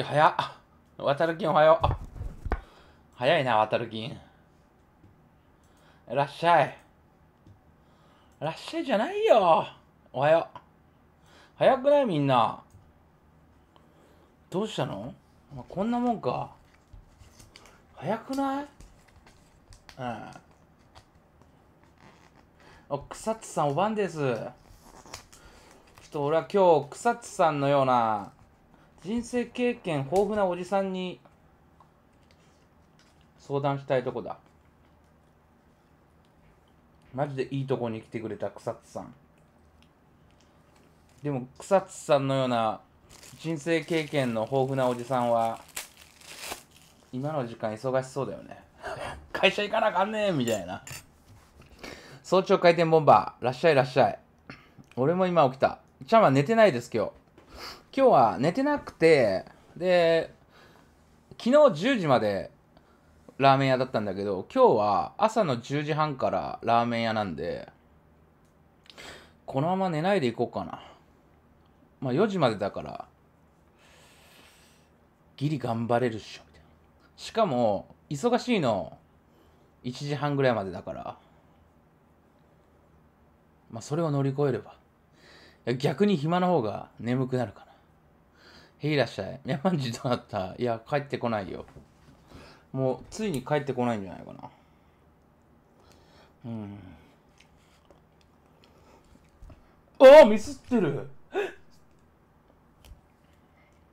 や、早っ。渡るきんおはよう。早いな、渡るきん。いらっしゃい。いらっしゃいじゃないよ。おはよう。早くないみんな。どうしたの、まあ、こんなもんか。早くないうん。お、草津さんおばんです。ちょっと俺は今日、草津さんのような人生経験豊富なおじさんに相談したいとこだマジでいいとこに来てくれた草津さんでも草津さんのような人生経験の豊富なおじさんは今の時間忙しそうだよね 会社行かなあかんねえみたいな早朝回転ボンバーらっしゃいらっしゃい俺も今起きたちゃんは寝てないです今日今日は寝てなくて、で、昨日10時までラーメン屋だったんだけど、今日は朝の10時半からラーメン屋なんで、このまま寝ないでいこうかな。まあ4時までだから、ギリ頑張れるっしょ、みたいな。しかも、忙しいの、1時半ぐらいまでだから、まあそれを乗り越えれば、逆に暇の方が眠くなるかな。へいらっしゃい。山路どうなったいや、帰ってこないよ。もう、ついに帰ってこないんじゃないかな。うん。ああミスってる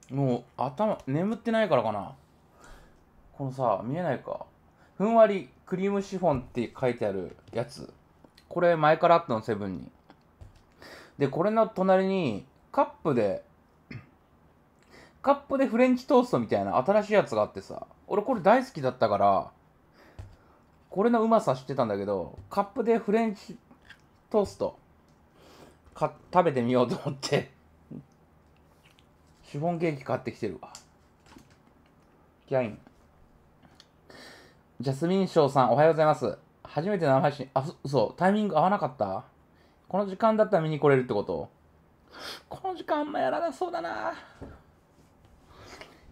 もう、頭、眠ってないからかな。このさ、見えないか。ふんわりクリームシフォンって書いてあるやつ。これ前からあったの、セブンに。で、これの隣にカップでカップでフレンチトーストみたいな新しいやつがあってさ、俺これ大好きだったから、これのうまさ知ってたんだけど、カップでフレンチトーストか食べてみようと思って、シフォンケーキ買ってきてるわ。キャイン。ジャスミンショーさん、おはようございます。初めて生配信、あ、そう、タイミング合わなかったこの時間だったら見に来れるってことこの時間あんまやらなそうだな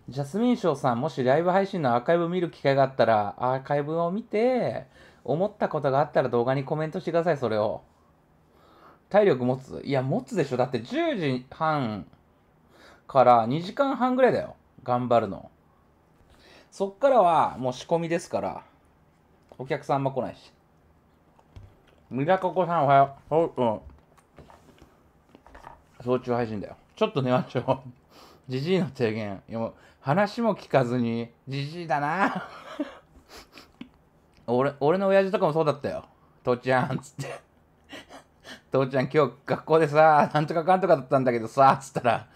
ジャスミン賞さん、もしライブ配信のアーカイブ見る機会があったら、アーカイブを見て、思ったことがあったら動画にコメントしてください、それを。体力持ついや、持つでしょ。だって10時半から2時間半ぐらいだよ。頑張るの。そっからはもう仕込みですから、お客さんも来ないし。ミラココさんおはよう。うん。早朝配信だよ。ちょっと寝ましょう。じじいの提言。いやもう話も聞かずにじじいだな 俺俺の親父とかもそうだったよ父ちゃんっつって父ちゃん今日学校でさなんとかかんとかだったんだけどさっつったら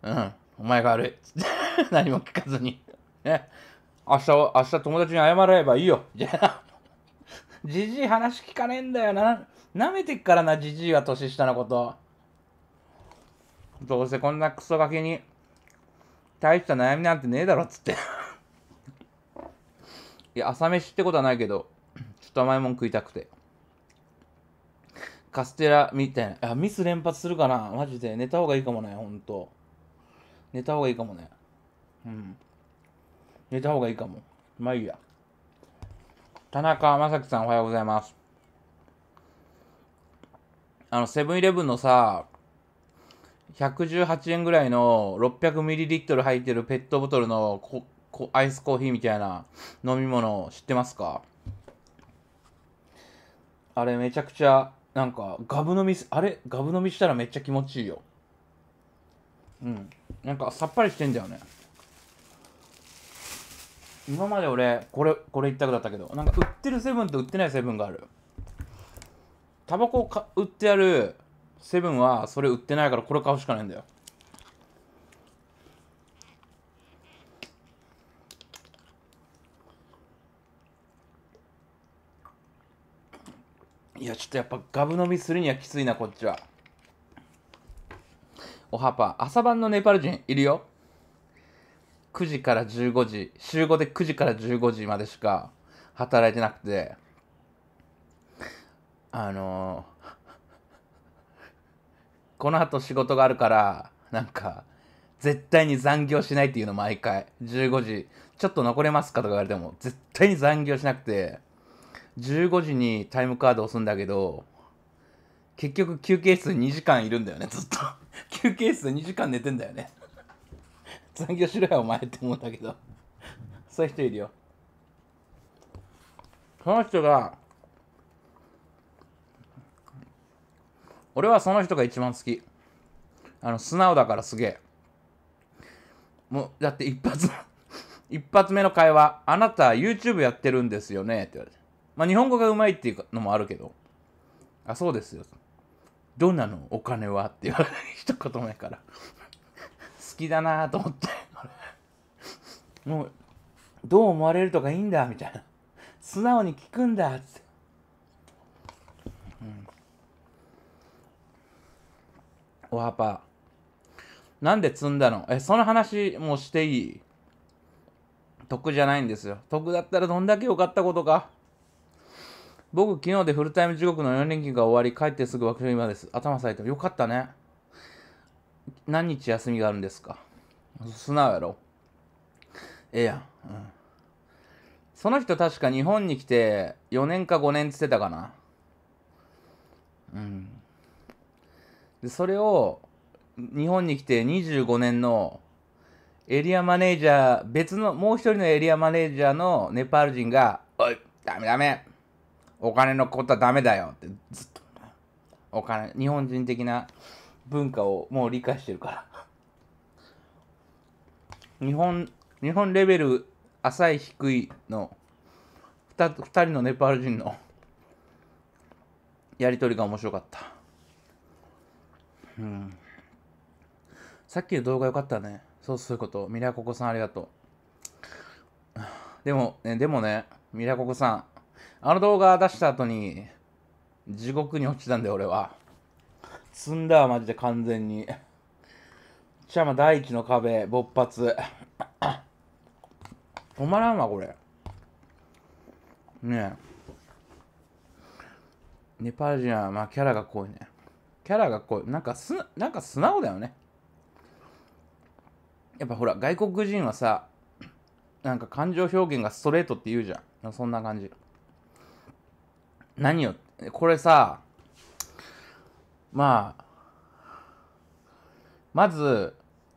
うんお前が悪いっつって 何も聞かずにね明日明日友達に謝ればいいよじゃじじい話聞かねえんだよななめてっからなじじいは年下のことどうせこんなクソガキに大した悩みなんてねえだろっつって いや、朝飯ってことはないけど、ちょっと甘いもん食いたくて。カステラみたいな。あ、ミス連発するかなマジで。寝た方がいいかもね、ほんと。寝た方がいいかもね。うん。寝た方がいいかも。まあいいや。田中正樹さんおはようございます。あの、セブンイレブンのさ、118円ぐらいの 600ml 入ってるペットボトルのここアイスコーヒーみたいな飲み物知ってますかあれめちゃくちゃなんかガブ飲みあれガブ飲みしたらめっちゃ気持ちいいようんなんかさっぱりしてんだよね今まで俺これこれ一択だったけどなんか売ってるセブンと売ってないセブンがあるタバコをか売ってあるセブンはそれ売ってないからこれ買うしかないんだよいやちょっとやっぱガブ飲みするにはきついなこっちはおはぱ朝晩のネパール人いるよ9時から15時週5で9時から15時までしか働いてなくてあのーこの後仕事があるから、なんか、絶対に残業しないっていうの毎回。15時、ちょっと残れますかとか言われても、絶対に残業しなくて、15時にタイムカード押すんだけど、結局休憩室に2時間いるんだよね、ずっと。休憩室2時間寝てんだよね。残業しろよ、お前って思うんだけど。そういう人いるよ。その人が、俺はその人が一番好き。あの、素直だからすげえ。もう、だって一発 一発目の会話、あなた YouTube やってるんですよねって言われて。まあ、日本語がうまいっていうのもあるけど。あ、そうですよ。どんなのお金はって言われて、一言目から。好きだなと思って。もう、どう思われるとかいいんだ、みたいな。素直に聞くんだ、って。うんおはぱなんで積んだのえその話もしていい得じゃないんですよ得だったらどんだけ良かったことか僕昨日でフルタイム地獄の4連休が終わり帰ってすぐ枠所今です頭下えてよかったね何日休みがあるんですか素直やろええやん、うん、その人確か日本に来て4年か5年つってたかなうんでそれを日本に来て25年のエリアマネージャー別のもう一人のエリアマネージャーのネパール人が「おいダメダメお金のことはダメだよ」ってずっとお金日本人的な文化をもう理解してるから日本日本レベル浅い低いの 2, 2人のネパール人のやり取りが面白かった。うん。さっきの動画良かったね。そうそういうこと。ミラココさんありがとう。でも、ね、でもね、ミラココさん、あの動画出した後に、地獄に落ちたんだよ、俺は。積んだわ、マジで完全に。ちゃま第一の壁、勃発。止まらんわ、これ。ねえ。ネパール人は、まあ、キャラが濃いね。キャラがこうなんかすなんか素直だよねやっぱほら外国人はさなんか感情表現がストレートって言うじゃんそんな感じ何よこれさまあまず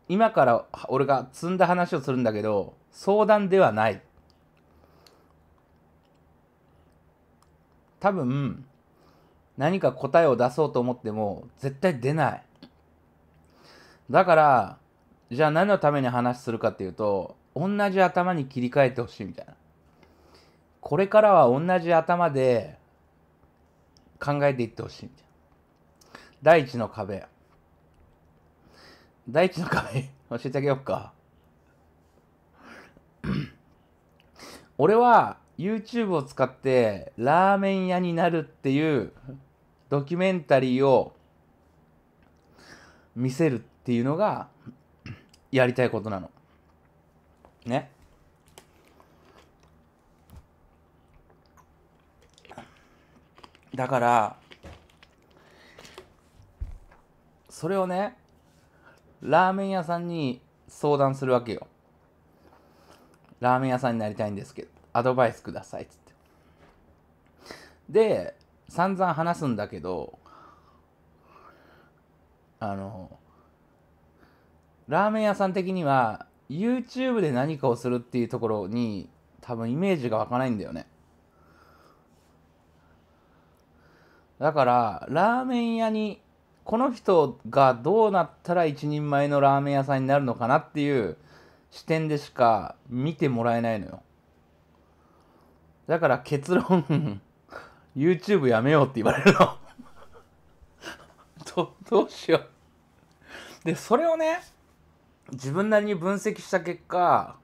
今から俺が積んだ話をするんだけど相談ではない多分何か答えを出そうと思っても絶対出ないだからじゃあ何のために話するかっていうと同じ頭に切り替えてほしいみたいなこれからは同じ頭で考えていってほしいみたいな第一の壁第一の壁教えてあげようか俺は YouTube を使ってラーメン屋になるっていうドキュメンタリーを見せるっていうのがやりたいことなの。ね。だからそれをねラーメン屋さんに相談するわけよ。ラーメン屋さんになりたいんですけど。アドバイスくださいっつってで散々話すんだけどあのラーメン屋さん的には YouTube で何かをするっていうところに多分イメージが湧かないんだよねだからラーメン屋にこの人がどうなったら一人前のラーメン屋さんになるのかなっていう視点でしか見てもらえないのよだから結論 YouTube やめようって言われるのどどうしようでそれをね自分なりに分析した結果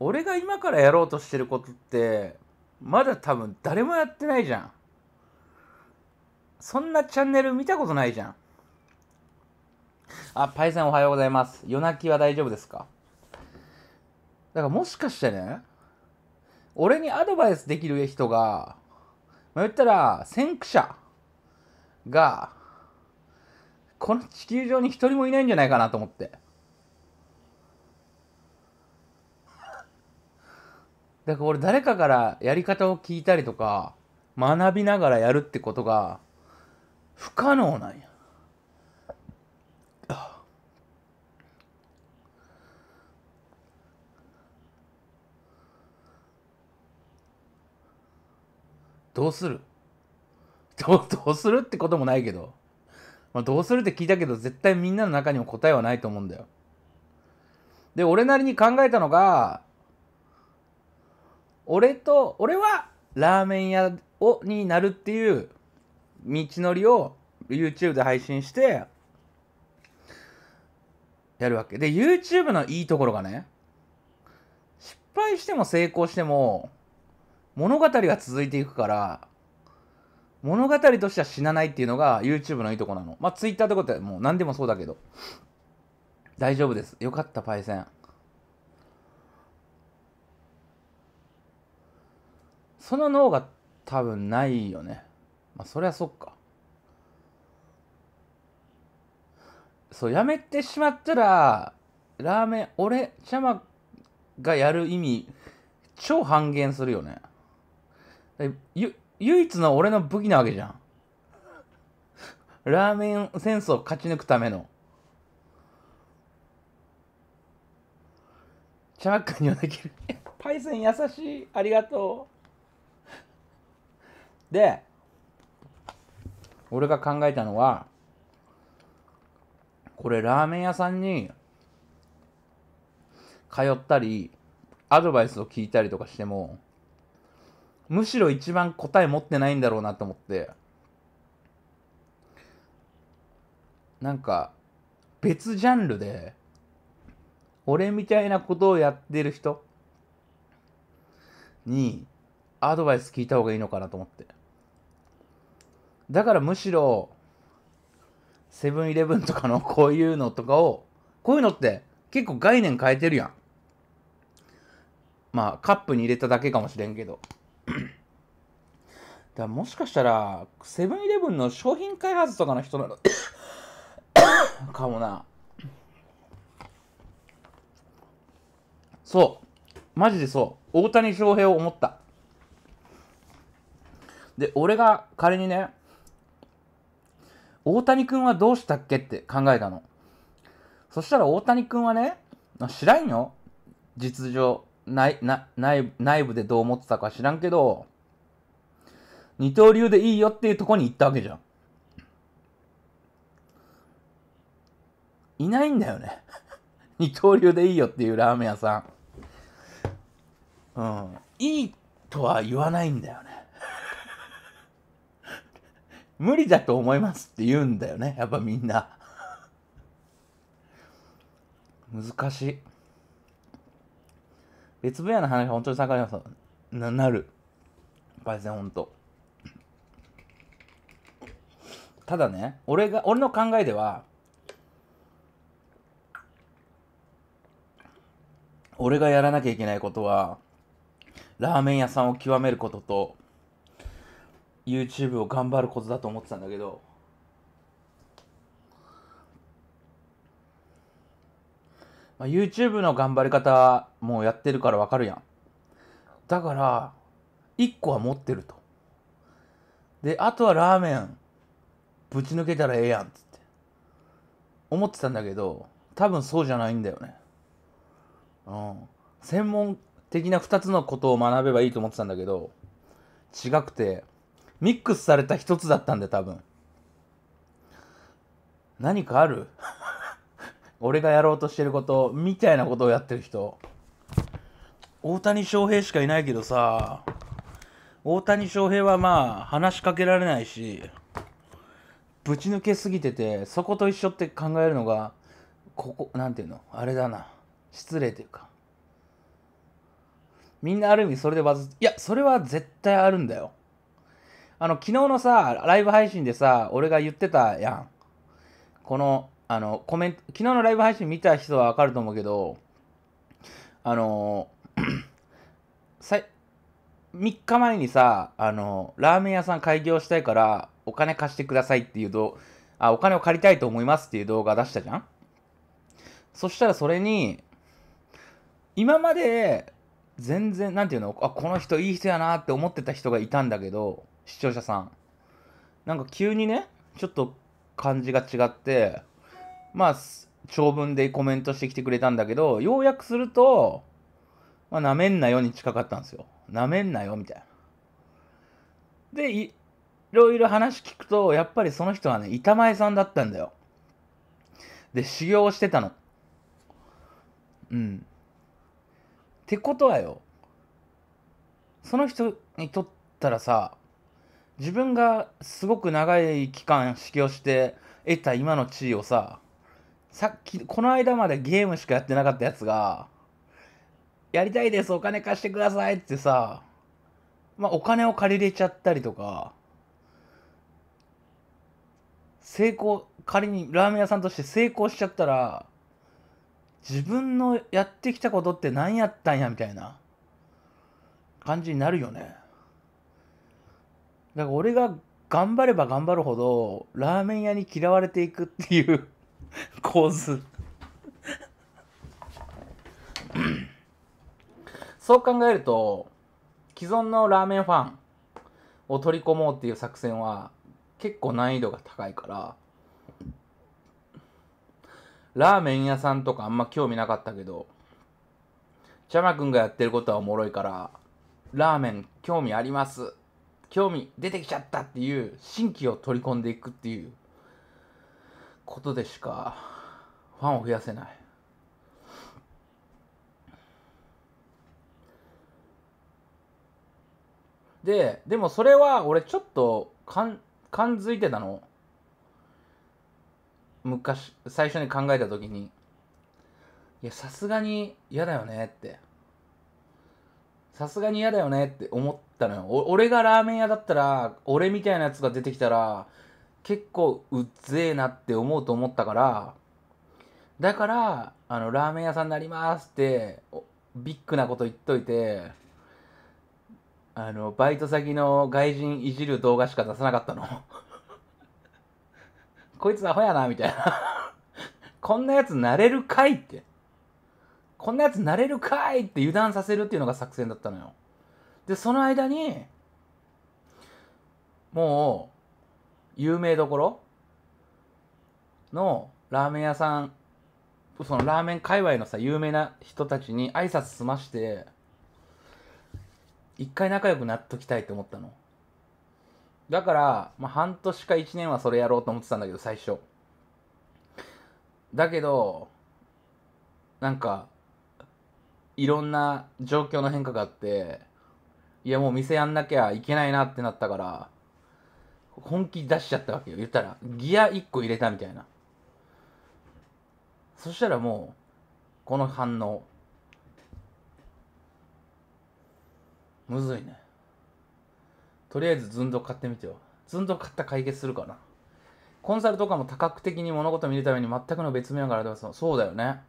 俺が今からやろうとしてることってまだ多分誰もやってないじゃんそんなチャンネル見たことないじゃんあパイセンおはようございます夜泣きは大丈夫ですかだからもしかしてね俺にアドバイスできる人が、まあ、言ったら先駆者がこの地球上に一人もいないんじゃないかなと思って。だから俺誰かからやり方を聞いたりとか学びながらやるってことが不可能なんや。どうするどうするってこともないけど、まあ、どうするって聞いたけど絶対みんなの中にも答えはないと思うんだよで俺なりに考えたのが俺と俺はラーメン屋をになるっていう道のりを YouTube で配信してやるわけで YouTube のいいところがね失敗しても成功しても物語が続いていくから物語としては死なないっていうのが YouTube のいいとこなのまあ Twitter ってことはもう何でもそうだけど大丈夫ですよかったパイセンその脳が多分ないよねまあそりゃそっかそうやめてしまったらラーメン俺ちゃまがやる意味超半減するよねゆ唯一の俺の武器なわけじゃん。ラーメン戦争を勝ち抜くための。チャバックにはできる。パイセン優しい。ありがとう。で、俺が考えたのは、これラーメン屋さんに通ったり、アドバイスを聞いたりとかしても、むしろ一番答え持ってないんだろうなと思ってなんか別ジャンルで俺みたいなことをやってる人にアドバイス聞いた方がいいのかなと思ってだからむしろセブンイレブンとかの こういうのとかをこういうのって結構概念変えてるやんまあカップに入れただけかもしれんけどだもしかしたら、セブンイレブンの商品開発とかの人なの かもな。そう。マジでそう。大谷翔平を思った。で、俺が仮にね、大谷君はどうしたっけって考えたの。そしたら大谷君はね、知らんよ。実情。内内内部でどう思ってたか知らんけど、二刀流でいいよっていうとこに行ったわけじゃん。いないんだよね。二刀流でいいよっていうラーメン屋さん。うん。いいとは言わないんだよね。無理だと思いますって言うんだよね。やっぱみんな。難しい。別分野の話本当にがりにはななる。パイセン本当。ただね、俺が、俺の考えでは、俺がやらなきゃいけないことは、ラーメン屋さんを極めることと、YouTube を頑張ることだと思ってたんだけど、まあ、YouTube の頑張り方もうやってるからわかるやん。だから、1個は持ってると。で、あとはラーメン、ぶち抜けたらええやんつって。思ってたんだけど、多分そうじゃないんだよね。うん。専門的な2つのことを学べばいいと思ってたんだけど、違くて、ミックスされた1つだったんで、多分。何かある俺がやろうとしてることみたいなことをやってる人大谷翔平しかいないけどさ大谷翔平はまあ話しかけられないしぶち抜けすぎててそこと一緒って考えるのがここ何ていうのあれだな失礼というかみんなある意味それでバズいやそれは絶対あるんだよあの昨日のさライブ配信でさ俺が言ってたやんこのあの、コメント、昨日のライブ配信見た人はわかると思うけど、あの、さ3日前にさ、あの、ラーメン屋さん開業したいから、お金貸してくださいっていうと、あ、お金を借りたいと思いますっていう動画出したじゃんそしたらそれに、今まで、全然、なんていうの、あ、この人いい人やなって思ってた人がいたんだけど、視聴者さん。なんか急にね、ちょっと感じが違って、まあ、長文でコメントしてきてくれたんだけど、要約すると、まあ、なめんなよに近かったんですよ。なめんなよ、みたいな。で、いろいろ話聞くと、やっぱりその人はね、板前さんだったんだよ。で、修行してたの。うん。ってことはよ、その人にとったらさ、自分がすごく長い期間修行して得た今の地位をさ、さっき、この間までゲームしかやってなかったやつが、やりたいです、お金貸してくださいってさ、まあ、お金を借りれちゃったりとか、成功、仮にラーメン屋さんとして成功しちゃったら、自分のやってきたことって何やったんやみたいな感じになるよね。だから俺が頑張れば頑張るほど、ラーメン屋に嫌われていくっていう 構図そう考えると既存のラーメンファンを取り込もうっていう作戦は結構難易度が高いからラーメン屋さんとかあんま興味なかったけどちゃまくんがやってることはおもろいからラーメン興味あります興味出てきちゃったっていう新規を取り込んでいくっていうことでしかファンを増やせない。で、でもそれは俺ちょっと感感づいてたの。昔、最初に考えた時に。いや、さすがに嫌だよねって。さすがに嫌だよねって思ったのよ。俺がラーメン屋だったら、俺みたいなやつが出てきたら、結構うっぜえなって思うと思ったから、だから、あの、ラーメン屋さんになりますって、ビッグなこと言っといて、あの、バイト先の外人いじる動画しか出さなかったの。こいつアホやな、みたいな。こんなやつなれるかいって。こんなやつなれるかいって油断させるっていうのが作戦だったのよ。で、その間に、もう、有名どころのラーメン屋さんそのラーメン界隈のさ有名な人たちに挨拶済まして一回仲良くなっときたいって思ったのだから、まあ、半年か1年はそれやろうと思ってたんだけど最初だけどなんかいろんな状況の変化があっていやもう店やんなきゃいけないなってなったから本気出しちゃったわけよ言ったらギア1個入れたみたいなそしたらもうこの反応むずいねとりあえずずんど買ってみてよずんど買った解決するかなコンサルとかも多角的に物事を見るために全くの別名があるとそうだよね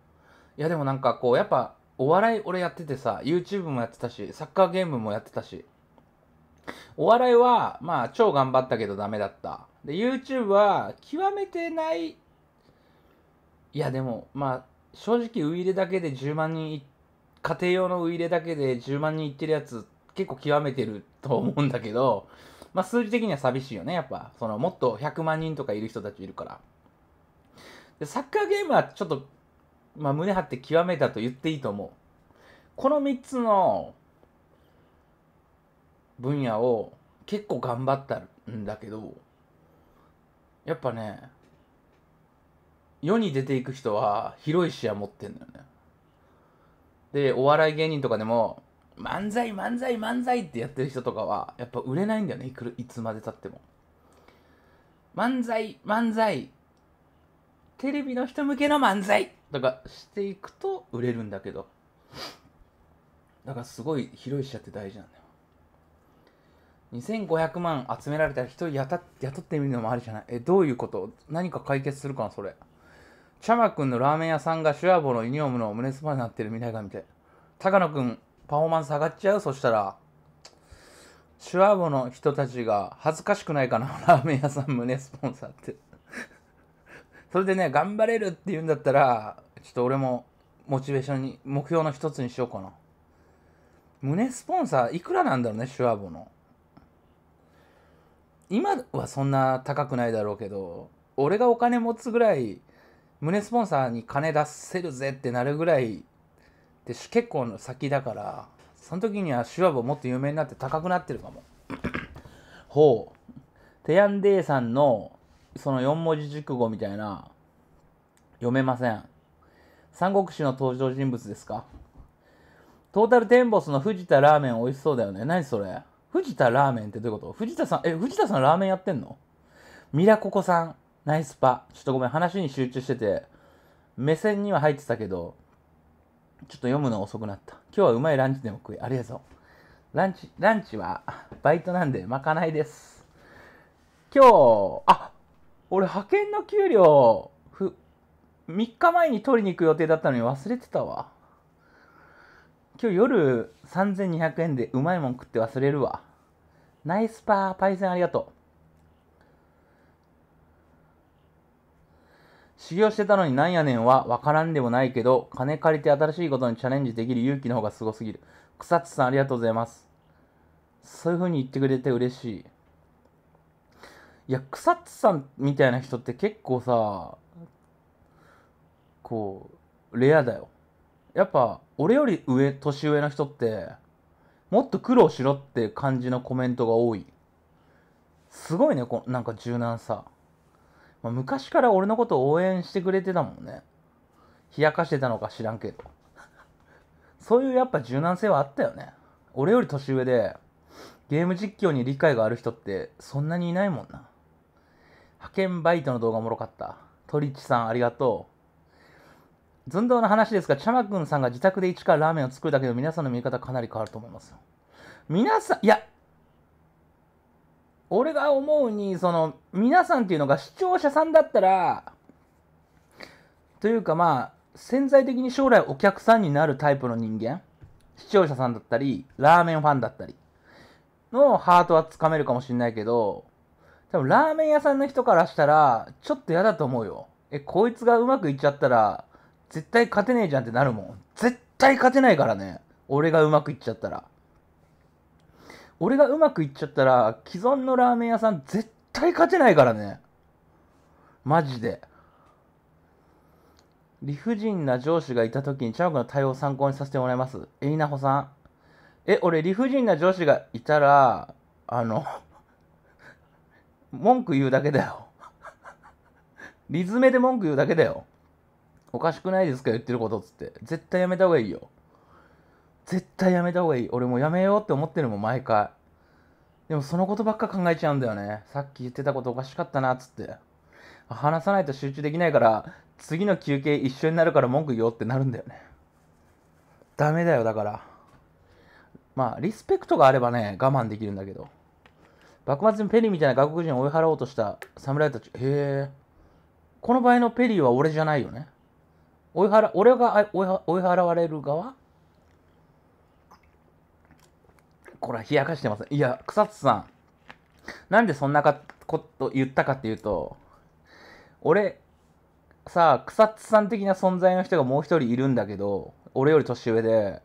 いやでもなんかこうやっぱお笑い俺やっててさ YouTube もやってたしサッカーゲームもやってたしお笑いは、まあ、超頑張ったけどダメだった。で、YouTube は、極めてない、いや、でも、まあ、正直、ウイイレだけで10万人、家庭用のウイイレだけで10万人いってるやつ、結構極めてると思うんだけど、まあ、数字的には寂しいよね、やっぱ。その、もっと100万人とかいる人たちいるから。で、サッカーゲームはちょっと、まあ、胸張って極めたと言っていいと思う。この3つの分野を結構頑張ったんだけどやっぱね世に出ていく人は広い視野持ってんだよねでお笑い芸人とかでも漫才漫才漫才ってやってる人とかはやっぱ売れないんだよねいくいつまでたっても漫才漫才テレビの人向けの漫才とかしていくと売れるんだけどだからすごい広い視野って大事なんだよ2500万集められたら人やた雇ってみるのもありじゃないえどういうこと何か解決するかなそれチャマくんのラーメン屋さんがシュアボのユニオームの胸スパになってる未来が見て高野くんパフォーマンス上がっちゃうそしたらシュアボの人たちが恥ずかしくないかな ラーメン屋さん胸スポンサーって それでね頑張れるって言うんだったらちょっと俺もモチベーションに目標の一つにしようかな胸スポンサーいくらなんだろうねシュアボの今はそんな高くないだろうけど俺がお金持つぐらい胸スポンサーに金出せるぜってなるぐらいで結構の先だからその時にはシュワブもっと有名になって高くなってるかも ほうテヤンデーさんのその4文字熟語みたいな読めません三国志の登場人物ですかトータルテンボスの藤田ラーメン美味しそうだよね何それ藤田ラーメンってどういうこと藤田さん、え、藤田さんラーメンやってんのミラココさん、ナイスパ。ちょっとごめん、話に集中してて、目線には入ってたけど、ちょっと読むの遅くなった。今日はうまいランチでも食い。ありがとう。ランチ、ランチは、バイトなんで、まかないです。今日、あ、俺派遣の給料、ふ、3日前に取りに行く予定だったのに忘れてたわ。今日夜3200円でうまいもん食って忘れるわ。ナイスパー、パイセンありがとう。修行してたのになんやねんはわからんでもないけど、金借りて新しいことにチャレンジできる勇気の方がすごすぎる。草津さんありがとうございます。そういうふうに言ってくれて嬉しい。いや、草津さんみたいな人って結構さ、こう、レアだよ。やっぱ俺より上年上の人ってもっと苦労しろって感じのコメントが多いすごいねこなんか柔軟さ、まあ、昔から俺のことを応援してくれてたもんね冷やかしてたのか知らんけどそういうやっぱ柔軟性はあったよね俺より年上でゲーム実況に理解がある人ってそんなにいないもんな派遣バイトの動画もろかったトリッチさんありがとう寸胴の話ですが、ちゃまくんさんが自宅で一からラーメンを作るだけで皆さんの見え方かなり変わると思いますよ。皆さん、いや、俺が思うに、その、皆さんっていうのが視聴者さんだったら、というかまあ、潜在的に将来お客さんになるタイプの人間、視聴者さんだったり、ラーメンファンだったり、のハートはつかめるかもしれないけど、多分ラーメン屋さんの人からしたら、ちょっと嫌だと思うよ。え、こいつがうまくいっちゃったら、絶対勝てねえじゃんってなるもん絶対勝てないからね俺がうまくいっちゃったら俺がうまくいっちゃったら既存のラーメン屋さん絶対勝てないからねマジで理不尽な上司がいた時にチャオ君の対応を参考にさせてもらいますえいなほさんえ俺理不尽な上司がいたらあの文句言うだけだよリズメで文句言うだけだよおかしくないですか言ってることっつって。絶対やめた方がいいよ。絶対やめた方がいい。俺もうやめようって思ってるもん、毎回。でもそのことばっか考えちゃうんだよね。さっき言ってたことおかしかったな、っつって。話さないと集中できないから、次の休憩一緒になるから文句言おうってなるんだよね。ダメだよ、だから。まあ、リスペクトがあればね、我慢できるんだけど。幕末にペリーみたいな外国人を追い払おうとした侍たち。へえ。この場合のペリーは俺じゃないよね。追い払俺が追い払われる側これは冷やかしてますいや草津さんなんでそんなこと言ったかっていうと俺さあ草津さん的な存在の人がもう一人いるんだけど俺より年上で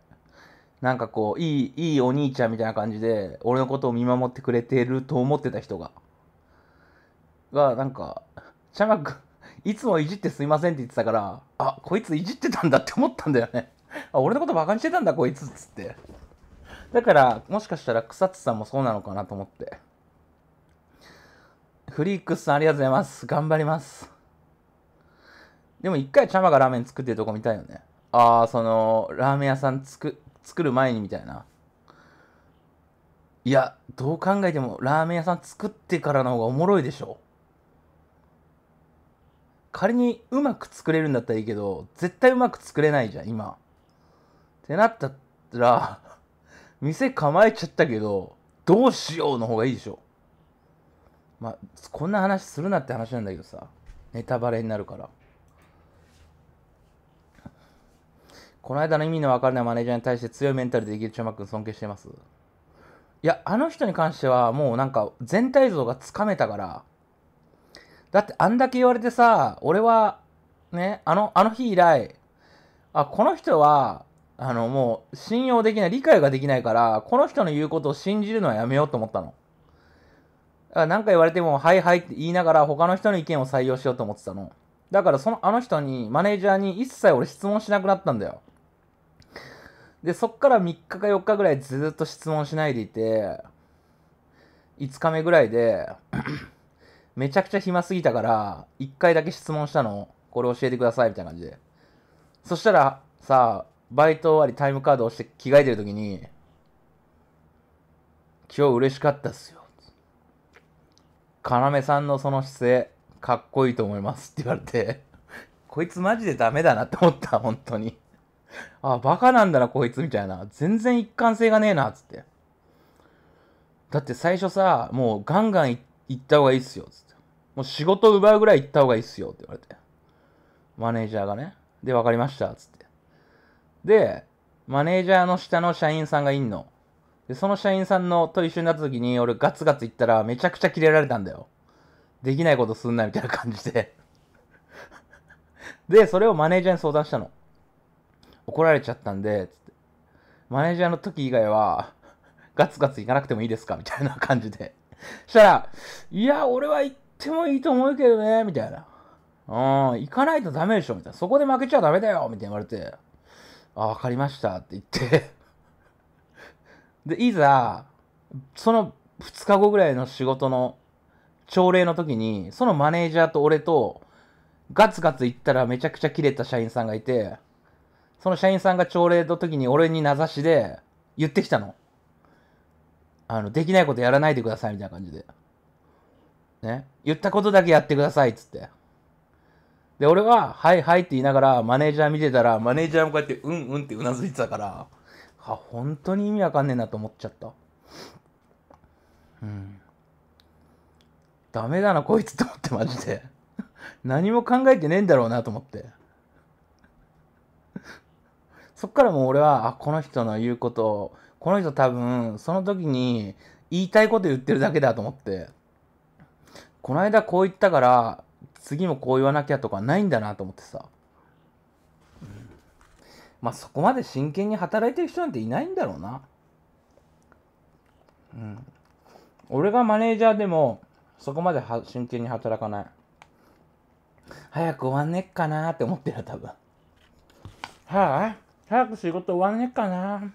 なんかこういいいいお兄ちゃんみたいな感じで俺のことを見守ってくれてると思ってた人ががなんかちゃまくいつもいじってすいませんって言ってたから、あ、こいついじってたんだって思ったんだよね。あ、俺のことバカにしてたんだこいつっつって。だから、もしかしたら草津さんもそうなのかなと思って。フリークスさんありがとうございます。頑張ります。でも一回チャマがラーメン作ってるとこ見たいよね。ああ、その、ラーメン屋さん作、作る前にみたいな。いや、どう考えてもラーメン屋さん作ってからの方がおもろいでしょ。仮にうまく作れるんだったらいいけど、絶対うまく作れないじゃん、今。ってなったら、店構えちゃったけど、どうしようの方がいいでしょ。まあ、こんな話するなって話なんだけどさ、ネタバレになるから。この間の意味のわからないマネージャーに対して強いメンタルでいけるちょまくん尊敬してます。いや、あの人に関してはもうなんか全体像がつかめたから、だってあんだけ言われてさ、俺は、ね、あの、あの日以来、あ、この人は、あの、もう信用できない、理解ができないから、この人の言うことを信じるのはやめようと思ったの。だから何か言われても、はいはいって言いながら他の人の意見を採用しようと思ってたの。だからその、あの人に、マネージャーに一切俺質問しなくなったんだよ。で、そっから3日か4日ぐらいずっと質問しないでいて、5日目ぐらいでめちゃくちゃ暇すぎたから、一回だけ質問したの、これ教えてください、みたいな感じで。そしたら、さ、バイト終わりタイムカード押して着替えてる時に、今日嬉しかったっすよ。要さんのその姿勢、かっこいいと思いますって言われて、こいつマジでダメだなって思った、本当に。あ、バカなんだな、こいつ、みたいな。全然一貫性がねえな、つって。だって最初さ、もうガンガンいった方がいいっすよ、つって。もう仕事奪うぐらい行った方がいいっすよって言われて。マネージャーがね。で、わかりました。つって。で、マネージャーの下の社員さんがいんの。で、その社員さんのと一緒になった時に、俺ガツガツ行ったらめちゃくちゃキレられたんだよ。できないことすんなみたいな感じで で、それをマネージャーに相談したの。怒られちゃったんで、つって。マネージャーの時以外は、ガツガツ行かなくてもいいですかみたいな感じで。したら、いや、俺は行っってもいいと思うけどね、みたいな。うん、行かないとダメでしょ、みたいな。そこで負けちゃダメだよ、みたいな言われて、あ、わかりましたって言ってで、いざ、その2日後ぐらいの仕事の朝礼の時に、そのマネージャーと俺と、ガツガツ行ったらめちゃくちゃキレた社員さんがいて、その社員さんが朝礼の時に俺に名指しで言ってきたの。あの、できないことやらないでくださいみたいな感じで。ね、言ったことだけやってくださいっつって。で、俺は、はいはいって言いながら、マネージャー見てたら、マネージャーもこうやって、うんうんってうなずいてたから、は、本当に意味わかんねえなと思っちゃった。うん。ダメだな、こいつと思って、マジで。何も考えてねえんだろうなと思って。そっからもう俺は、あ、この人の言うことを、この人多分、その時に言いたいこと言ってるだけだと思って。この間こう言ったから、次もこう言わなきゃとかないんだなと思ってさ。うん、まあそこまで真剣に働いてる人なんていないんだろうな。うん。俺がマネージャーでも、そこまでは真剣に働かない。早く終わんねっかなって思ってる多分。はあ早く仕事終わんねっかな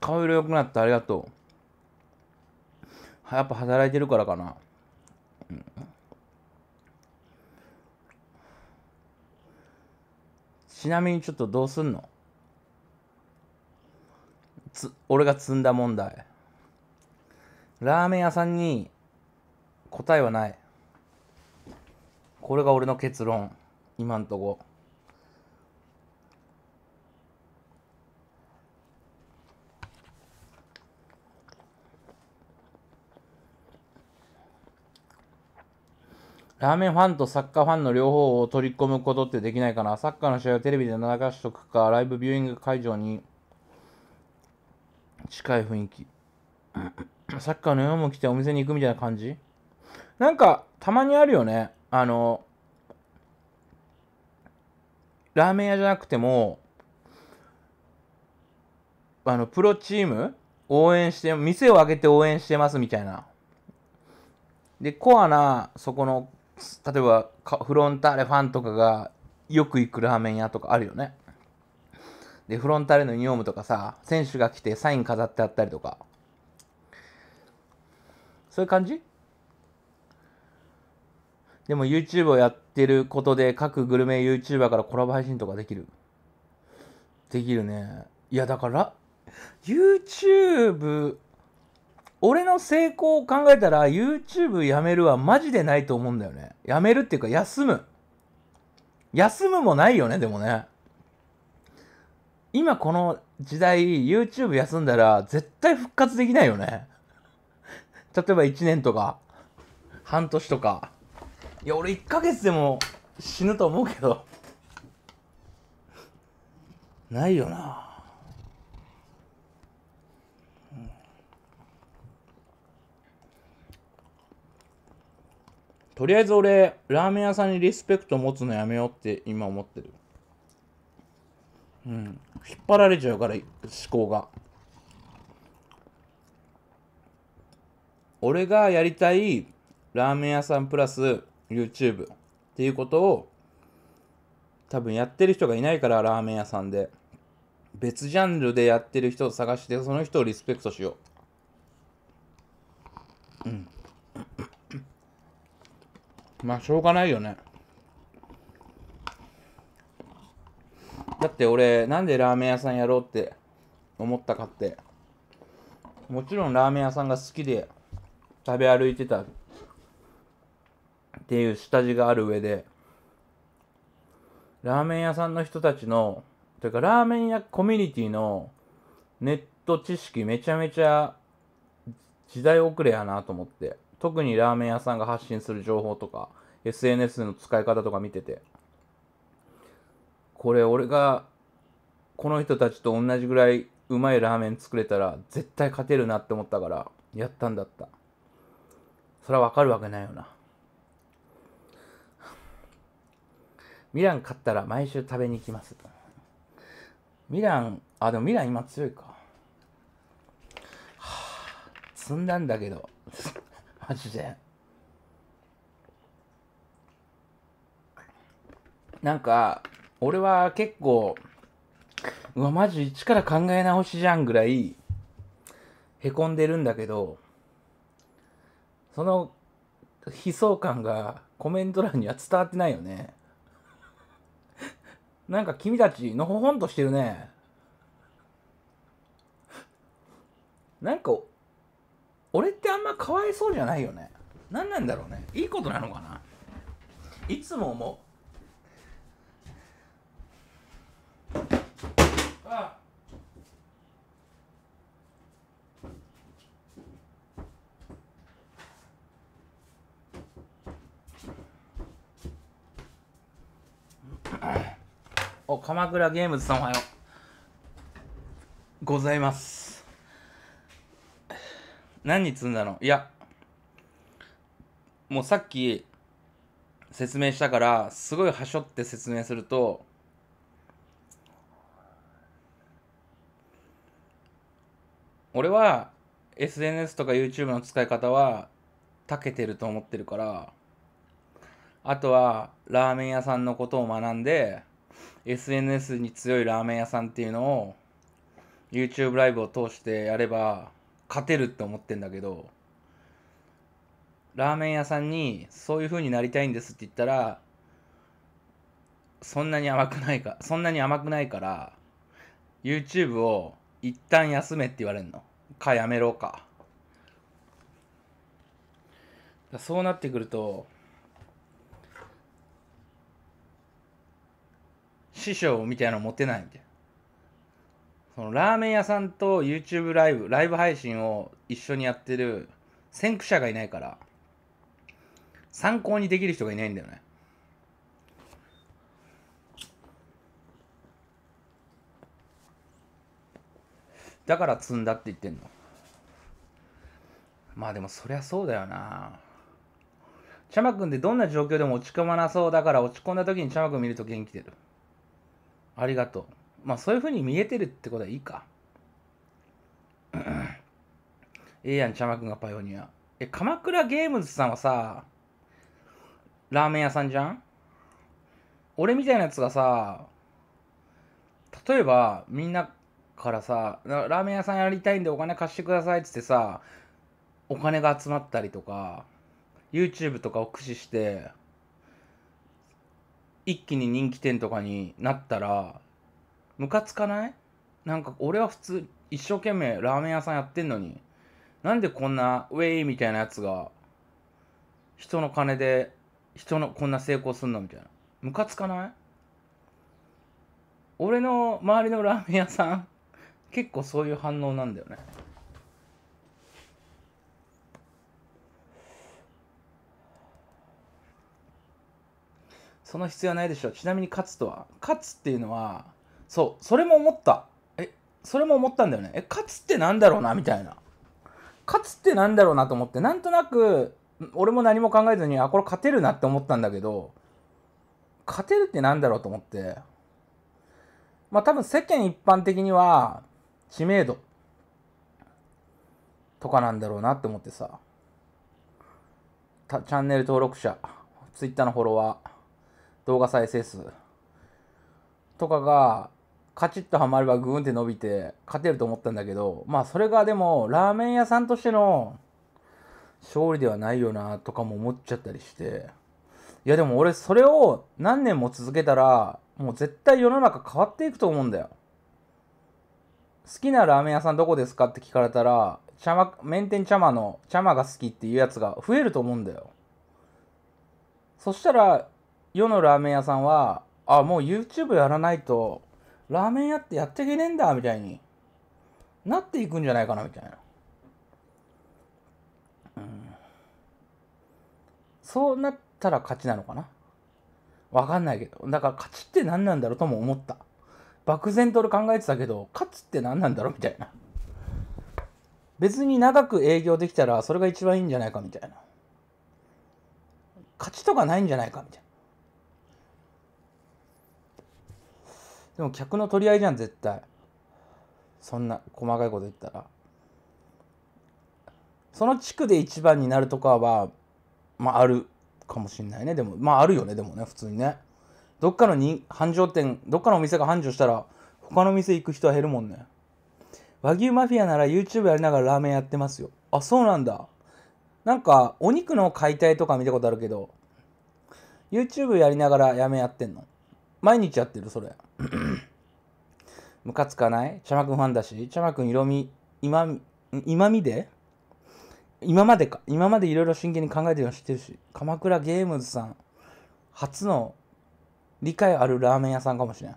顔色良くなってありがとう。やっぱ働いてるからかな。うん、ちなみにちょっとどうすんのつ俺が積んだ問題。ラーメン屋さんに答えはない。これが俺の結論。今んとこ。ラーメンファンとサッカーファンの両方を取り込むことってできないかな。サッカーの試合をテレビで流しとくか、ライブビューイング会場に近い雰囲気。サッカーのうも来てお店に行くみたいな感じなんか、たまにあるよね。あの、ラーメン屋じゃなくても、あの、プロチーム応援して、店を開けて応援してますみたいな。で、コアな、そこの例えばフロンターレファンとかがよく行くラーメン屋とかあるよねでフロンターレのユニホームとかさ選手が来てサイン飾ってあったりとかそういう感じでも YouTube をやってることで各グルメ YouTuber からコラボ配信とかできるできるねいやだから YouTube 俺の成功を考えたら YouTube やめるはマジでないと思うんだよね。やめるっていうか休む。休むもないよね、でもね。今この時代 YouTube 休んだら絶対復活できないよね。例えば1年とか半年とか。いや、俺1ヶ月でも死ぬと思うけど。ないよな。とりあえず俺、ラーメン屋さんにリスペクト持つのやめようって今思ってる。うん。引っ張られちゃうから、思考が。俺がやりたいラーメン屋さんプラス YouTube っていうことを多分やってる人がいないからラーメン屋さんで別ジャンルでやってる人を探してその人をリスペクトしよううんまあ、しょうがないよね。だって俺、なんでラーメン屋さんやろうって思ったかって。もちろんラーメン屋さんが好きで食べ歩いてたっていう下地がある上で、ラーメン屋さんの人たちの、というかラーメン屋コミュニティのネット知識めちゃめちゃ時代遅れやなと思って。特にラーメン屋さんが発信する情報とか SNS の使い方とか見ててこれ俺がこの人たちと同じぐらいうまいラーメン作れたら絶対勝てるなって思ったからやったんだったそれはわかるわけないよなミラン勝ったら毎週食べに行きますミランあでもミラン今強いか、はあ、積んだんだけど発でなんか俺は結構うわマジ一から考え直しじゃんぐらいへこんでるんだけどその悲壮感がコメント欄には伝わってないよね なんか君たちのほほんとしてるねなんか俺ってあんまかわいそうじゃないよね何なんだろうねいいことなのかないつも思うお鎌倉ゲームズさんおはようございます何積んだのいや、もうさっき説明したから、すごいはしょって説明すると、俺は SNS とか YouTube の使い方は長けてると思ってるからあとはラーメン屋さんのことを学んで SNS に強いラーメン屋さんっていうのを YouTube ライブを通してやれば勝てるって思ってんだけどラーメン屋さんにそういう風になりたいんですって言ったらそんなに甘くないかそんなに甘くないから YouTube を一旦休めって言われるのかやめろかそうなってくると師匠みたいなの持てないんだよそのラーメン屋さんと YouTube ライブライブ配信を一緒にやってる先駆者がいないから参考にできる人がいないんだよねだから積んだって言ってんのまあでもそりゃそうだよなちゃまくんってどんな状況でも落ち込まなそうだから落ち込んだ時にちゃまくん見ると元気出るありがとうまあそういうふうに見えてるってことはいいか。ええやん、ちゃまくんがパイオニア。え、鎌倉ゲームズさんはさ、ラーメン屋さんじゃん俺みたいなやつがさ、例えばみんなからさ、ラーメン屋さんやりたいんでお金貸してくださいっつってさ、お金が集まったりとか、YouTube とかを駆使して、一気に人気店とかになったら、ムカつかないなんか俺は普通一生懸命ラーメン屋さんやってんのになんでこんなウェイみたいなやつが人の金で人のこんな成功すんのみたいなムカつかない俺の周りのラーメン屋さん結構そういう反応なんだよねその必要はないでしょちなみに勝つとは勝つっていうのはそうそれも思ったえそれも思ったんだよねえ勝つってなんだろうなみたいな勝つってなんだろうなと思ってなんとなく俺も何も考えずにあこれ勝てるなって思ったんだけど勝てるってなんだろうと思ってまあ多分世間一般的には知名度とかなんだろうなって思ってさチャンネル登録者 Twitter のフォロワー動画再生数とかがカチッとはまればグーンって伸びて勝てると思ったんだけどまあそれがでもラーメン屋さんとしての勝利ではないよなとかも思っちゃったりしていやでも俺それを何年も続けたらもう絶対世の中変わっていくと思うんだよ好きなラーメン屋さんどこですかって聞かれたら茶ま麺店茶間の茶間が好きっていうやつが増えると思うんだよそしたら世のラーメン屋さんはあもう YouTube やらないとラーメン屋ってやっていけねえんだみたいになっていくんじゃないかなみたいな、うん、そうなったら勝ちなのかなわかんないけどだから勝ちって何なんだろうとも思った漠然と俺考えてたけど勝つって何なんだろうみたいな別に長く営業できたらそれが一番いいんじゃないかみたいな勝ちとかないんじゃないかみたいなでも客の取り合いじゃん絶対そんな細かいこと言ったらその地区で一番になるとかはまああるかもしんないねでもまああるよねでもね普通にねどっかのに繁盛店どっかのお店が繁盛したら他の店行く人は減るもんね和牛マフィアなら YouTube やりながらラーメンやってますよあそうなんだなんかお肉の解体とか見たことあるけど YouTube やりながらやめやってんの毎日やってる、それ。ムカつかない茶くんファンだし、茶くん色味、今、今見で今までか。今までいろいろ真剣に考えてるの知ってるし、鎌倉ゲームズさん、初の理解あるラーメン屋さんかもしれん。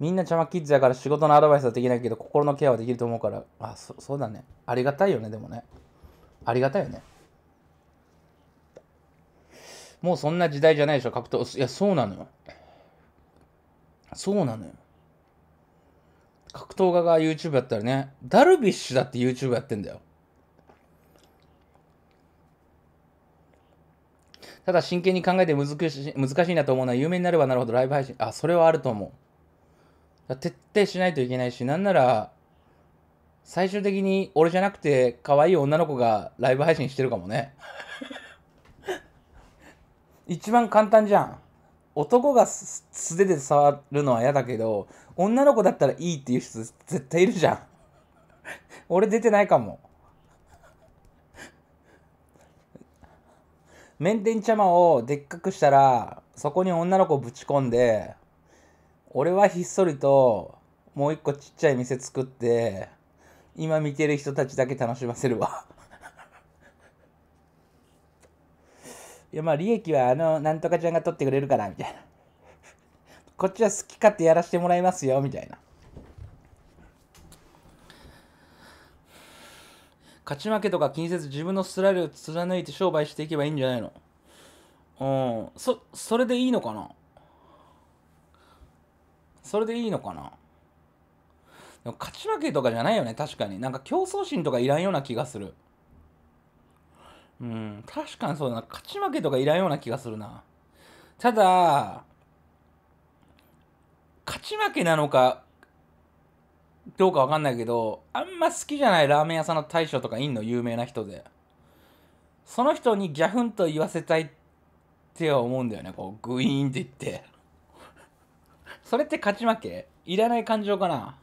みんなちゃまキッズやから仕事のアドバイスはできないけど、心のケアはできると思うから、あ、そそうだね。ありがたいよね、でもね。ありがたいよね。もうそんな時代じゃないでしょ、格闘。いや、そうなのよ。そうなのよ。格闘家が YouTube やったらね、ダルビッシュだって YouTube やってんだよ。ただ真剣に考えて難し難しいなと思うのは有名になればなるほどライブ配信、あ、それはあると思う。徹底しないといけないし、なんなら、最終的に俺じゃなくて可愛い女の子がライブ配信してるかもね。一番簡単じゃん男が素手で触るのは嫌だけど女の子だったらいいっていう人絶対いるじゃん 俺出てないかもンちゃまをでっかくしたらそこに女の子ぶち込んで俺はひっそりともう一個ちっちゃい店作って今見てる人たちだけ楽しませるわいやまあ利益はあのなんとかちゃんが取ってくれるからみたいな こっちは好き勝手やらせてもらいますよみたいな勝ち負けとか気にせず自分のスライルを貫いて商売していけばいいんじゃないのうんそそれでいいのかなそれでいいのかなでも勝ち負けとかじゃないよね確かになんか競争心とかいらんような気がするうん、確かにそうだな。勝ち負けとかいらんような気がするな。ただ、勝ち負けなのか、どうかわかんないけど、あんま好きじゃないラーメン屋さんの大将とかいんの、有名な人で。その人にギャフンと言わせたいって思うんだよね、こう、グイーンって言って。それって勝ち負けいらない感情かな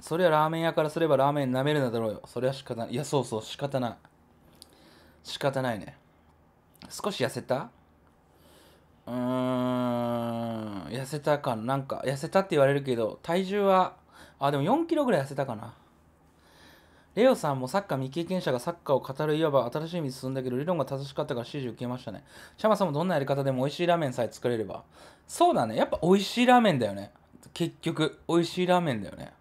それはラーメン屋からすればラーメン舐めるなだろうよ。それは仕方ない。いや、そうそう、仕方ない。仕方ないね少し痩せたうーん痩せたかなんか痩せたって言われるけど体重はあでも4キロぐらい痩せたかなレオさんもサッカー未経験者がサッカーを語るいわば新しい道進んだけど理論が正しかったから指示受けましたねシャマさんもどんなやり方でも美味しいラーメンさえ作れればそうだねやっぱ美味しいラーメンだよね結局美味しいラーメンだよね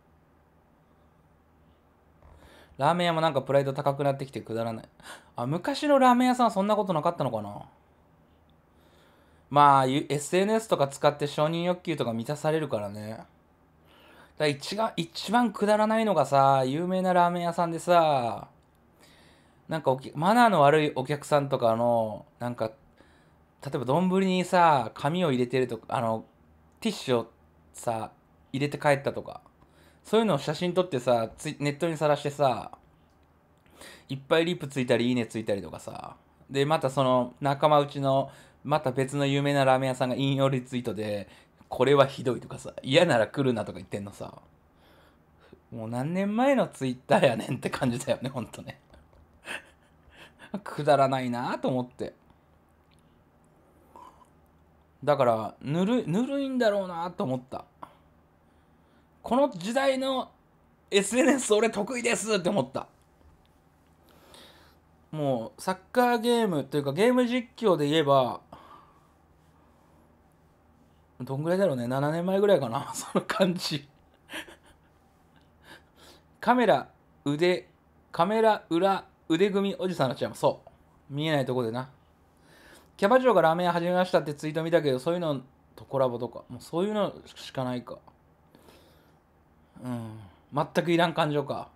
ラーメン屋もなんかプライド高くなってきてくだらない。あ、昔のラーメン屋さんはそんなことなかったのかなまあ、SNS とか使って承認欲求とか満たされるからね。だ一が一番くだらないのがさ、有名なラーメン屋さんでさ、なんかマナーの悪いお客さんとかの、なんか、例えば丼にさ、紙を入れてるとか、あの、ティッシュをさ、入れて帰ったとか。そういうのを写真撮ってさネットにさらしてさいっぱいリップついたりいいねついたりとかさでまたその仲間内のまた別の有名なラーメン屋さんが引用リツイートでこれはひどいとかさ嫌なら来るなとか言ってんのさもう何年前のツイッターやねんって感じだよねほんとねくだらないなと思ってだからぬるぬるいんだろうなと思ったこの時代の SNS 俺得意ですって思ったもうサッカーゲームというかゲーム実況で言えばどんぐらいだろうね7年前ぐらいかな その感じカメラ腕カメラ裏腕組おじさんにっちゃうそう見えないとこでなキャバ嬢がラーメン屋始めましたってツイート見たけどそういうのとコラボとかもうそういうのしかないかうん全くいらん感情か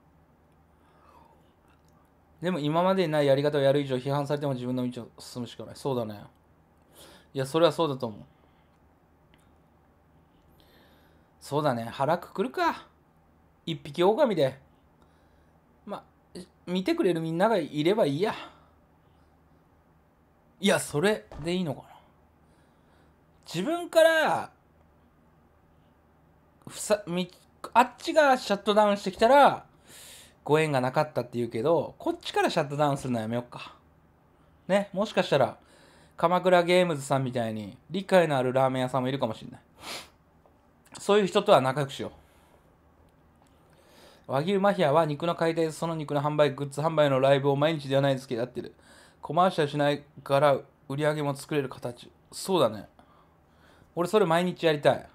でも今までにないやり方をやる以上批判されても自分の道を進むしかないそうだねいやそれはそうだと思うそうだね腹くくるか一匹狼でまあ見てくれるみんながいればいいやいやそれでいいのかな自分からふさみあっちがシャットダウンしてきたら、ご縁がなかったって言うけど、こっちからシャットダウンするのはやめよっか。ね、もしかしたら、鎌倉ゲームズさんみたいに理解のあるラーメン屋さんもいるかもしれない。そういう人とは仲良くしよう。和牛マフィアは肉の解体、その肉の販売、グッズ販売のライブを毎日ではないですけどやってる。コマーシャルしないから売り上げも作れる形。そうだね。俺それ毎日やりたい。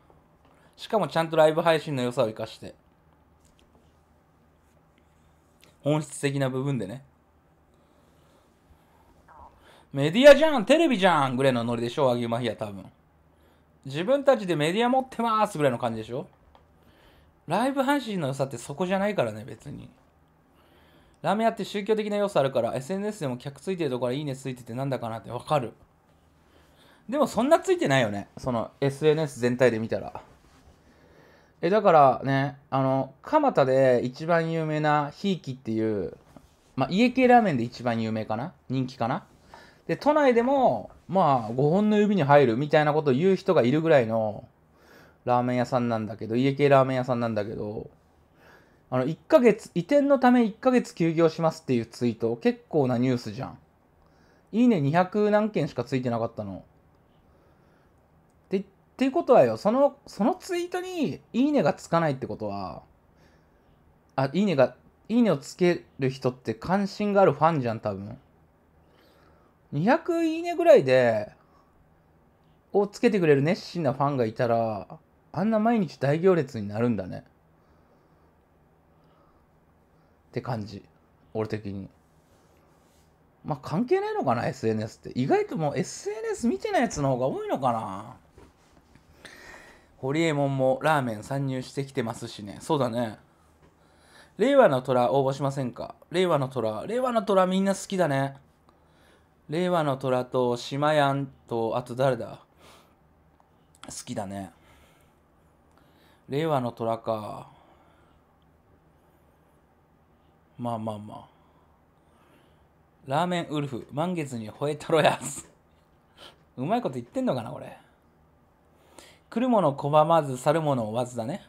しかもちゃんとライブ配信の良さを生かして。本質的な部分でね。メディアじゃんテレビじゃんぐらいのノリでしょ和牛マヒア多分。自分たちでメディア持ってますぐらいの感じでしょライブ配信の良さってそこじゃないからね、別に。ラーメン屋って宗教的な要素あるから、SNS でも客ついてるところいいねついててなんだかなってわかる。でもそんなついてないよね。その SNS 全体で見たら。えだからねあの蒲田で一番有名なひいきっていう、まあ、家系ラーメンで一番有名かな人気かなで都内でもまあ5本の指に入るみたいなことを言う人がいるぐらいのラーメン屋さんなんだけど家系ラーメン屋さんなんだけどあの1ヶ月移転のため1ヶ月休業しますっていうツイート結構なニュースじゃんいいね200何件しかついてなかったのていうことはよ、その、そのツイートに、いいねがつかないってことは、あ、いいねが、いいねをつける人って関心があるファンじゃん、多分。200いいねぐらいで、をつけてくれる熱心なファンがいたら、あんな毎日大行列になるんだね。って感じ。俺的に。まあ関係ないのかな SNS って。意外ともう SNS 見てないやつの方が多いのかなホリエモンもラーメン参入してきてますしね。そうだね。令和の虎応募しませんか令和の虎。令和の虎みんな好きだね。令和の虎と、しまやんと、あと誰だ好きだね。令和の虎か。まあまあまあ。ラーメンウルフ、満月に吠えたろやつ。うまいこと言ってんのかな、これ。来るの拒まず去る者追わずだね。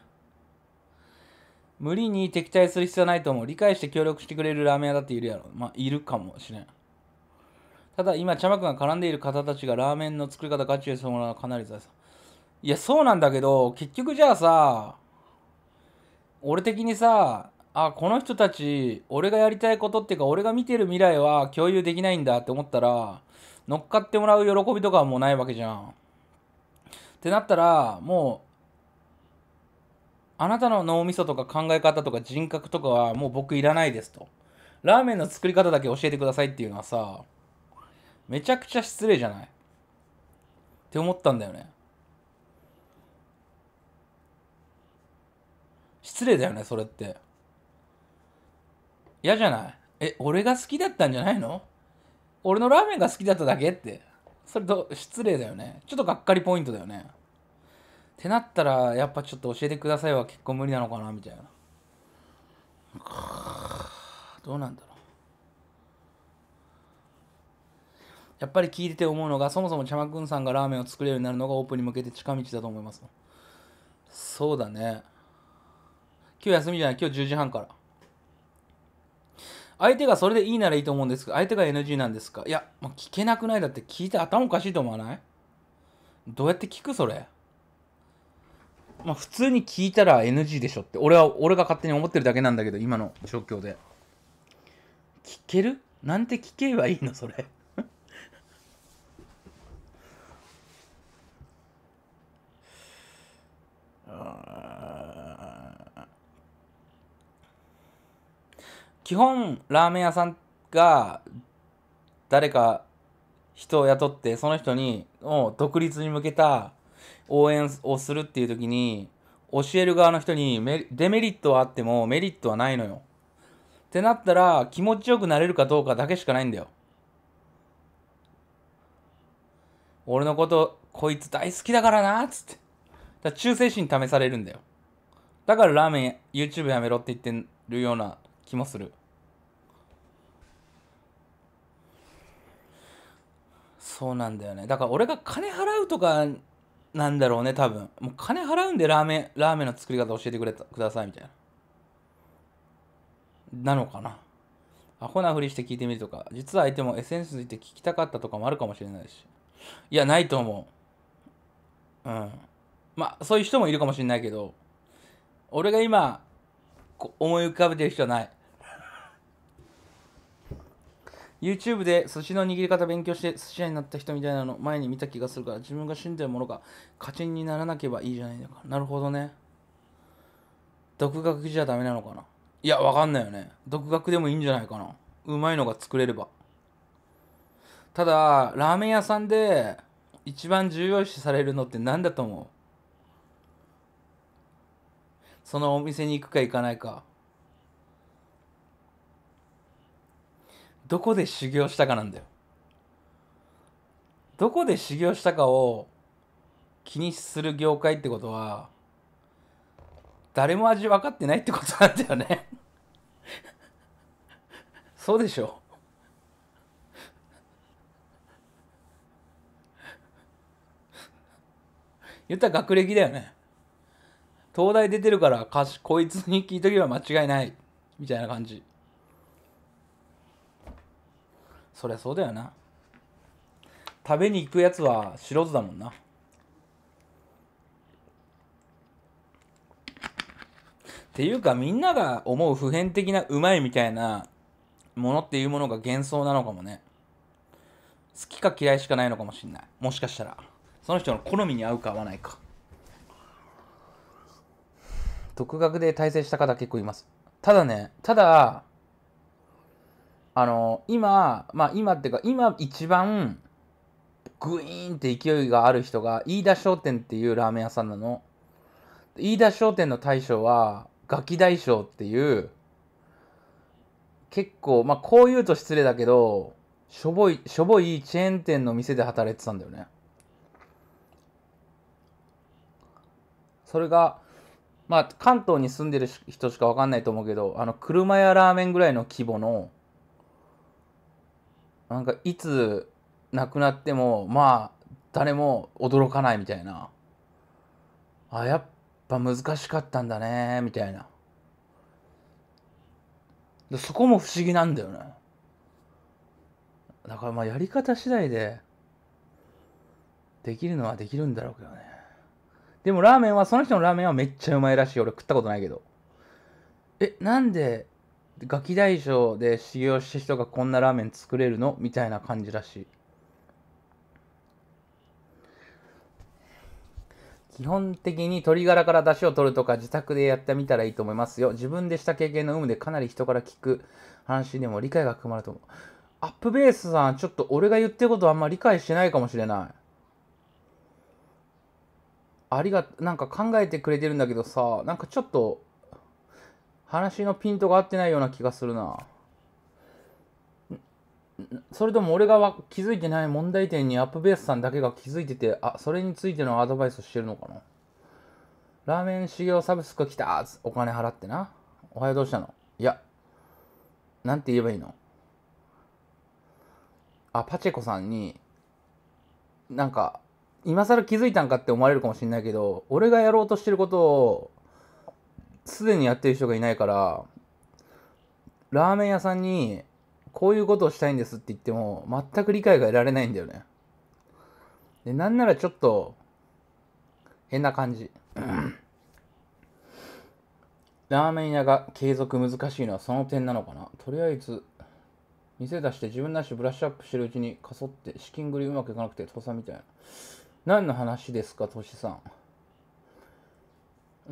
無理に敵対する必要はないと思う。理解して協力してくれるラーメン屋だっているやろ。まあ、いるかもしれん。ただ、今、茶幕が絡んでいる方たちがラーメンの作り方ガチでそのものはかなり財産。いや、そうなんだけど、結局じゃあさ、俺的にさ、あ、この人たち、俺がやりたいことっていうか、俺が見てる未来は共有できないんだって思ったら、乗っかってもらう喜びとかはもうないわけじゃん。ってなったらもうあなたの脳みそとか考え方とか人格とかはもう僕いらないですと。ラーメンの作り方だけ教えてくださいっていうのはさ、めちゃくちゃ失礼じゃないって思ったんだよね。失礼だよね、それって。嫌じゃないえ、俺が好きだったんじゃないの俺のラーメンが好きだっただけって。それと失礼だよねちょっとがっかりポイントだよねってなったらやっぱちょっと教えてくださいは結構無理なのかなみたいなどうなんだろうやっぱり聞いてて思うのがそもそも茶まくんさんがラーメンを作れるようになるのがオープンに向けて近道だと思いますそうだね今日休みじゃない今日10時半から相手がそれでいいならいいと思うんですけど、相手が NG なんですかいや、もう聞けなくないだって聞いて頭おかしいと思わないどうやって聞くそれ。まあ普通に聞いたら NG でしょって、俺は、俺が勝手に思ってるだけなんだけど、今の状況で。聞けるなんて聞けばいいのそれ。ああ。基本ラーメン屋さんが誰か人を雇ってその人にう独立に向けた応援をするっていう時に教える側の人にデメリットはあってもメリットはないのよ。ってなったら気持ちよくなれるかどうかだけしかないんだよ。俺のことこいつ大好きだからなっつって。だ忠誠心試されるんだよ。だからラーメン YouTube やめろって言ってるような気もするそうなんだよねだから俺が金払うとかなんだろうね多分もう金払うんでラーメンラーメンの作り方教えてくれたくださいみたいななのかなアホなふりして聞いてみるとか実は相手も SNS について聞きたかったとかもあるかもしれないしいやないと思ううんまあそういう人もいるかもしれないけど俺が今思い浮かべてる人はない YouTube で寿司の握り方勉強して寿司屋になった人みたいなの前に見た気がするから自分が死んでるものが勝ちにならなければいいじゃないのかなるほどね独学じゃダメなのかないやわかんないよね独学でもいいんじゃないかなうまいのが作れればただラーメン屋さんで一番重要視されるのって何だと思うそのお店に行くか行かないかどこで修行したかなんだよどこで修行したかを気にする業界ってことは誰も味分かってないってことなんだよね そうでしょ言ったら学歴だよね東大出てるからかしこいつに聞いとけば間違いないみたいな感じそりゃそうだよな食べに行くやつは素人だもんなっていうかみんなが思う普遍的なうまいみたいなものっていうものが幻想なのかもね好きか嫌いしかないのかもしんないもしかしたらその人の好みに合うか合わないか独学で対戦した方結構います。ただね、ただ、あの、今、まあ今っていうか、今一番、グイーンって勢いがある人が、飯田商店っていうラーメン屋さんなの。飯田商店の大将は、ガキ大将っていう、結構、まあこう言うと失礼だけど、しょぼい、しょぼいチェーン店の店で働いてたんだよね。それが、まあ、関東に住んでる人しか分かんないと思うけどあの車やラーメンぐらいの規模のなんかいつ亡くなってもまあ誰も驚かないみたいなあやっぱ難しかったんだねみたいなそこも不思議なんだよねだからまあやり方次第でできるのはできるんだろうけどねでもラーメンは、その人のラーメンはめっちゃうまいらしい。俺食ったことないけど。え、なんで、ガキ大将で修行した人がこんなラーメン作れるのみたいな感じらしい。基本的に鶏ガラから出汁を取るとか自宅でやってみたらいいと思いますよ。自分でした経験の有無でかなり人から聞く話でも理解が含まると思う。アップベースさん、ちょっと俺が言ってることあんま理解してないかもしれない。ありが、なんか考えてくれてるんだけどさ、なんかちょっと、話のピントが合ってないような気がするな。それとも俺が気づいてない問題点にアップベースさんだけが気づいてて、あ、それについてのアドバイスをしてるのかな。ラーメン修行サブスク来たーお金払ってな。おはようどうしたのいや、なんて言えばいいのあ、パチェコさんに、なんか、今更気づいたんかって思われるかもしれないけど俺がやろうとしてることをすでにやってる人がいないからラーメン屋さんにこういうことをしたいんですって言っても全く理解が得られないんだよねでなんならちょっと変な感じ ラーメン屋が継続難しいのはその点なのかなとりあえず店出して自分なしブラッシュアップしてるうちにかそって資金繰りうまくいかなくて倒産みたいな何の話ですか、としさん。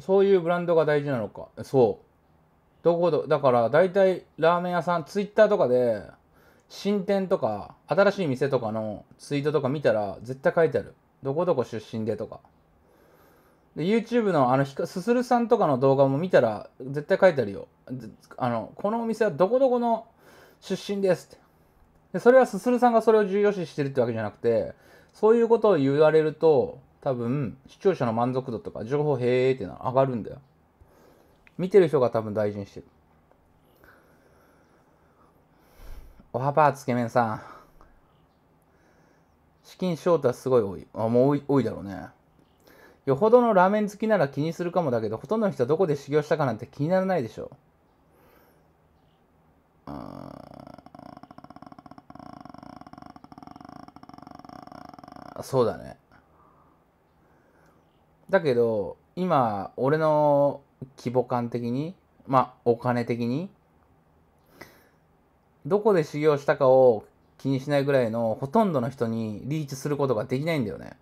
そういうブランドが大事なのか。そう。どこど、だから大体ラーメン屋さん、ツイッターとかで、新店とか、新しい店とかのツイートとか見たら、絶対書いてある。どこどこ出身でとか。で、YouTube のあのひか、すするさんとかの動画も見たら、絶対書いてあるよ。あの、このお店はどこどこの出身ですって。で、それはすするさんがそれを重要視してるってわけじゃなくて、そういうことを言われると、多分、視聴者の満足度とか、情報へーってのは上がるんだよ。見てる人が多分大事にしてる。おはばーつけ麺さん。資金ショートはすごい多い。あ、もう多い多いだろうね。よほどのラーメン好きなら気にするかもだけど、ほとんどの人はどこで修行したかなんて気にならないでしょう。うんそうだねだけど今俺の規模感的にまあお金的にどこで修行したかを気にしないぐらいのほとんどの人にリーチすることができないんだよね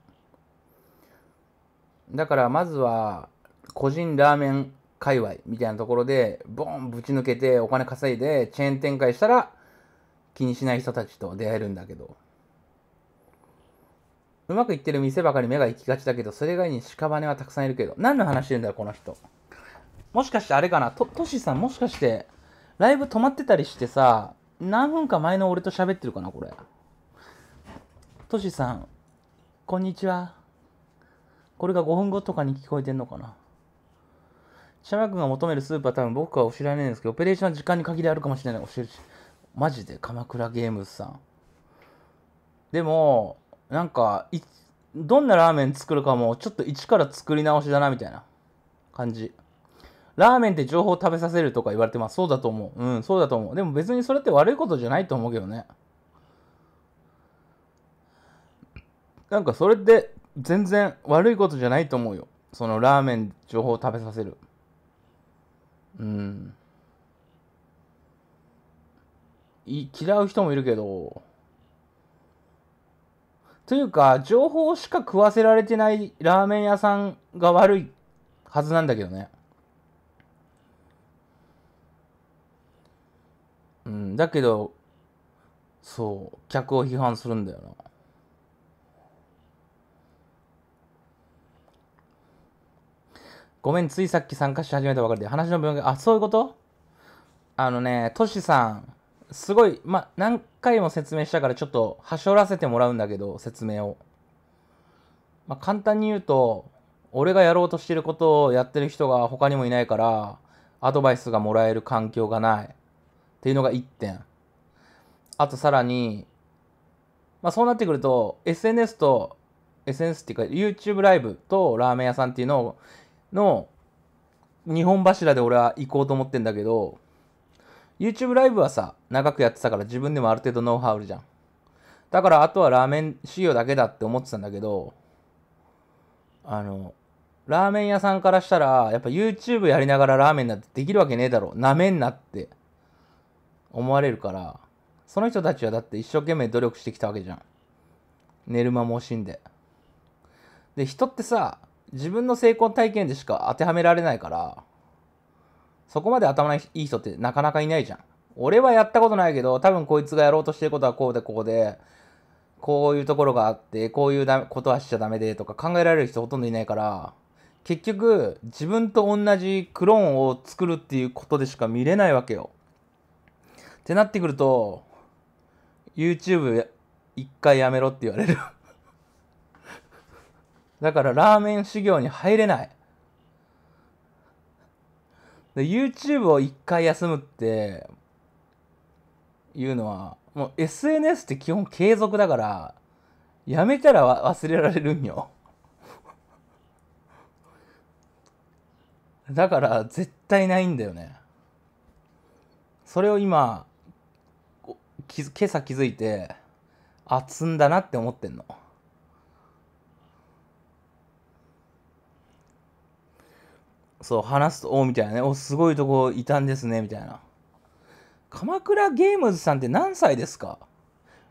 だからまずは個人ラーメン界隈みたいなところでボンぶち抜けてお金稼いでチェーン展開したら気にしない人たちと出会えるんだけどうまくいってる店ばかり目が行きがちだけど、それ以外に屍はたくさんいるけど。何の話してんだよ、この人。もしかしてあれかな、と、としさんもしかして、ライブ止まってたりしてさ、何分か前の俺と喋ってるかな、これ。としさん、こんにちは。これが5分後とかに聞こえてんのかな。シャバ君が求めるスープは多分僕は知らないんですけど、オペレーションは時間に限りあるかもしれない。教えるし。マジで鎌倉ゲームズさん。でも、なんかいどんなラーメン作るかもちょっと一から作り直しだなみたいな感じラーメンって情報食べさせるとか言われてますそうだと思ううんそうだと思うでも別にそれって悪いことじゃないと思うけどねなんかそれって全然悪いことじゃないと思うよそのラーメン情報食べさせるうん嫌う人もいるけどというか、情報しか食わせられてないラーメン屋さんが悪いはずなんだけどね。うん、だけど、そう、客を批判するんだよな。ごめん、ついさっき参加し始めたばかりで、話の分が、あ、そういうことあのね、トシさん、すごい、まあ、何回も説明したからちょっとはしょらせてもらうんだけど、説明を。まあ、簡単に言うと、俺がやろうとしてることをやってる人が他にもいないから、アドバイスがもらえる環境がない。っていうのが1点。あとさらに、まあ、そうなってくると、SNS と、SNS っていうか YouTube ライブとラーメン屋さんっていうのを、の、日本柱で俺は行こうと思ってんだけど、YouTube ライブはさ、長くやってたから自分でもある程度ノウハウあるじゃん。だからあとはラーメン仕様だけだって思ってたんだけど、あの、ラーメン屋さんからしたら、やっぱ YouTube やりながらラーメンなんてできるわけねえだろ。なめんなって思われるから、その人たちはだって一生懸命努力してきたわけじゃん。寝る間も惜しんで。で、人ってさ、自分の成功体験でしか当てはめられないから、そこまで頭のいい人ってなかなかいないじゃん。俺はやったことないけど、多分こいつがやろうとしてることはこうでこうで、こういうところがあって、こういうことはしちゃダメでとか考えられる人ほとんどいないから、結局自分と同じクローンを作るっていうことでしか見れないわけよ。ってなってくると、YouTube 一回やめろって言われるだからラーメン修行に入れない。YouTube を一回休むっていうのは、もう SNS って基本継続だから、やめたら忘れられるんよ。だから絶対ないんだよね。それを今、今朝気づいて、あ、積んだなって思ってんの。そう話すと「おみたいなね「おすごいとこいたんですね」みたいな鎌倉ゲームズさんって何歳ですか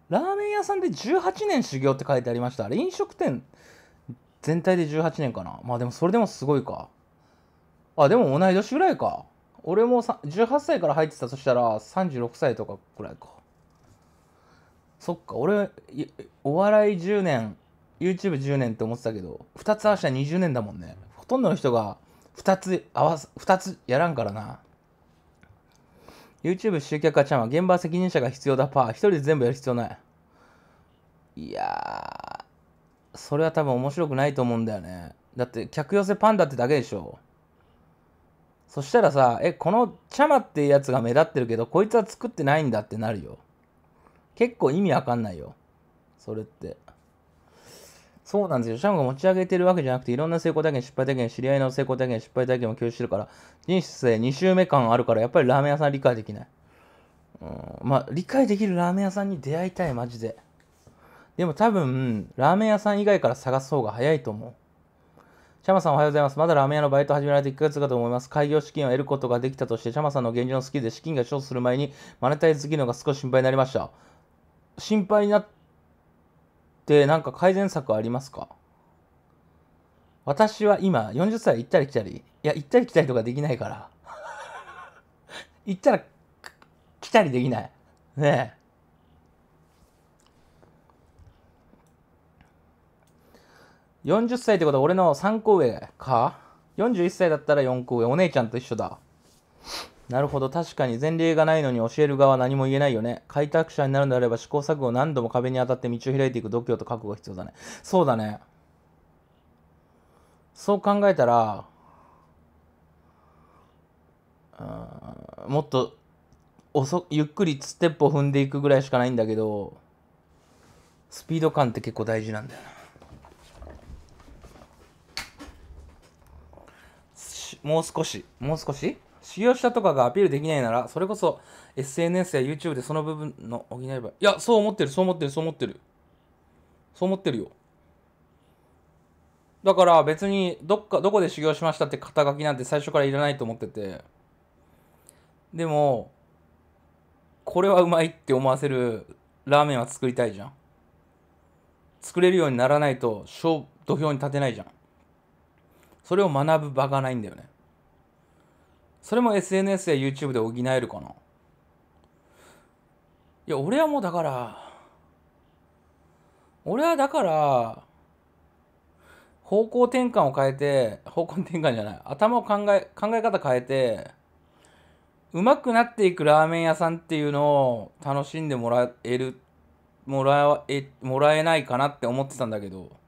ラーメン屋さんで18年修行って書いてありましたあれ飲食店全体で18年かなまあでもそれでもすごいかあでも同い年ぐらいか俺も18歳から入ってたとしたら36歳とかぐらいかそっか俺お笑い10年 YouTube10 年って思ってたけど2つ合わせたら20年だもんねほとんどの人が2つ合わす、2つやらんからな。YouTube 集客はちゃんは現場責任者が必要だパー。1人で全部やる必要ない。いやー、それは多分面白くないと思うんだよね。だって客寄せパンダってだけでしょ。そしたらさ、え、このチャマってやつが目立ってるけど、こいつは作ってないんだってなるよ。結構意味わかんないよ。それって。そうなんですよ。シャムが持ち上げてるわけじゃなくて、いろんな成功体験、失敗体験、知り合いの成功体験、失敗体験も共有してるから、人生2周目感あるから、やっぱりラーメン屋さん理解できない。うん、まあ、理解できるラーメン屋さんに出会いたい、マジで。でも多分、ラーメン屋さん以外から探す方が早いと思う。シャマさんおはようございます。まだラーメン屋のバイト始められて1ヶ月かと思います。開業資金を得ることができたとして、シャマさんの現状のスキルで資金が消費する前に、マネタイズできるのが少し心配になりました。心配になっで、なんか改善策ありますか私は今、40歳行ったり来たり、いや、行ったり来たりとかできないから、行ったら来たりできない。ねえ。40歳ってことは俺の3個上か ?41 歳だったら4個上。お姉ちゃんと一緒だ。なるほど。確かに前例がないのに教える側は何も言えないよね。開拓者になるのであれば試行錯誤を何度も壁に当たって道を開いていく度胸と覚悟が必要だね。そうだね。そう考えたら、もっと遅ゆっくりステップを踏んでいくぐらいしかないんだけどスピード感って結構大事なんだよなもう少しもう少し修行したとかがアピールできないなら、それこそ SNS や YouTube でその部分の補えば。いや、そう思ってる、そう思ってる、そう思ってる。そう思ってるよ。だから別にどっか、どこで修行しましたって肩書きなんて最初からいらないと思ってて。でも、これはうまいって思わせるラーメンは作りたいじゃん。作れるようにならないと、土俵に立てないじゃん。それを学ぶ場がないんだよね。それも SNS や YouTube で補えるかないや俺はもうだから俺はだから方向転換を変えて方向転換じゃない頭を考え考え方変えてうまくなっていくラーメン屋さんっていうのを楽しんでもらえるもらえもらえないかなって思ってたんだけど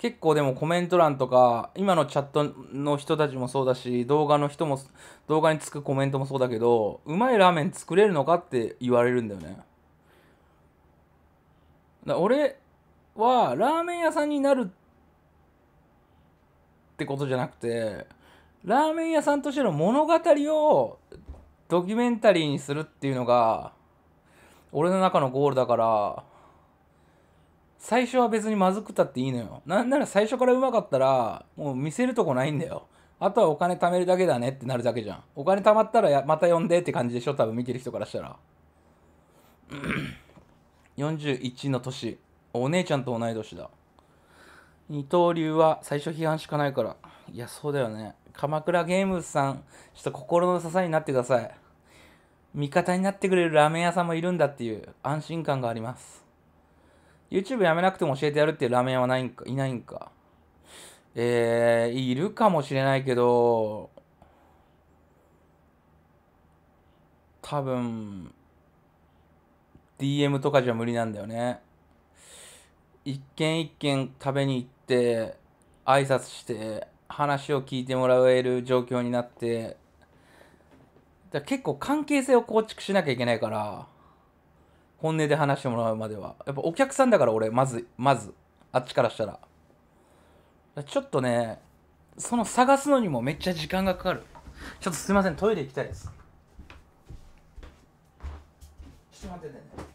結構でもコメント欄とか今のチャットの人たちもそうだし動画の人も動画につくコメントもそうだけどうまいラーメン作れるのかって言われるんだよねだ俺はラーメン屋さんになるってことじゃなくてラーメン屋さんとしての物語をドキュメンタリーにするっていうのが俺の中のゴールだから最初は別にまずくたっていいのよ。なんなら最初からうまかったら、もう見せるとこないんだよ。あとはお金貯めるだけだねってなるだけじゃん。お金貯まったらまた呼んでって感じでしょ、多分見てる人からしたら。41 の年。お姉ちゃんと同い年だ。二刀流は最初批判しかないから。いや、そうだよね。鎌倉ゲームズさん、ちょっと心の支えになってください。味方になってくれるラーメン屋さんもいるんだっていう安心感があります。YouTube やめなくても教えてやるっていうラーメン屋はないんか、いないんか。えー、いるかもしれないけど、多分、DM とかじゃ無理なんだよね。一軒一軒食べに行って、挨拶して、話を聞いてもらえる状況になって、だ結構関係性を構築しなきゃいけないから、本音で話してもらうまではやっぱお客さんだから俺まずまずあっちからしたらちょっとねその探すのにもめっちゃ時間がかかるちょっとすいませんトイレ行きたいですちょっと待ってね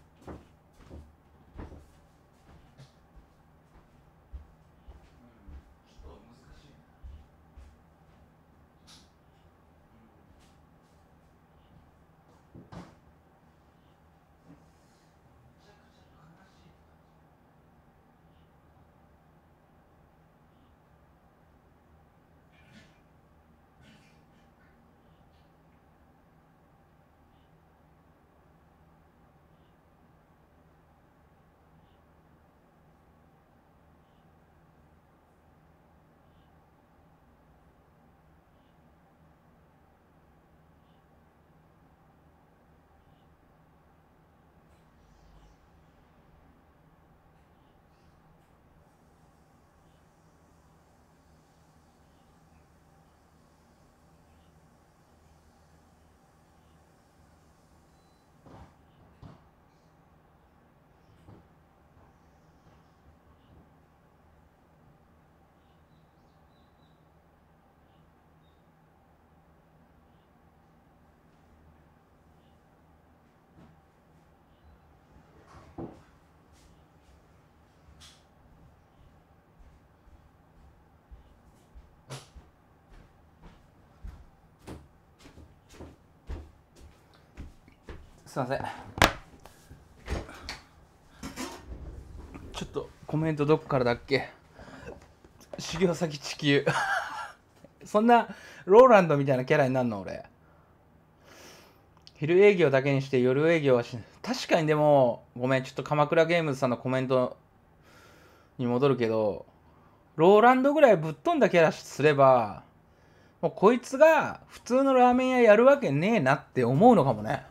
すいませんちょっとコメントどこからだっけ修行先地球 そんなローランドみたいなキャラになんの俺昼営業だけにして夜営業はし確かにでもごめんちょっと鎌倉ゲームズさんのコメントに戻るけどローランドぐらいぶっ飛んだキャラすればもうこいつが普通のラーメン屋やるわけねえなって思うのかもね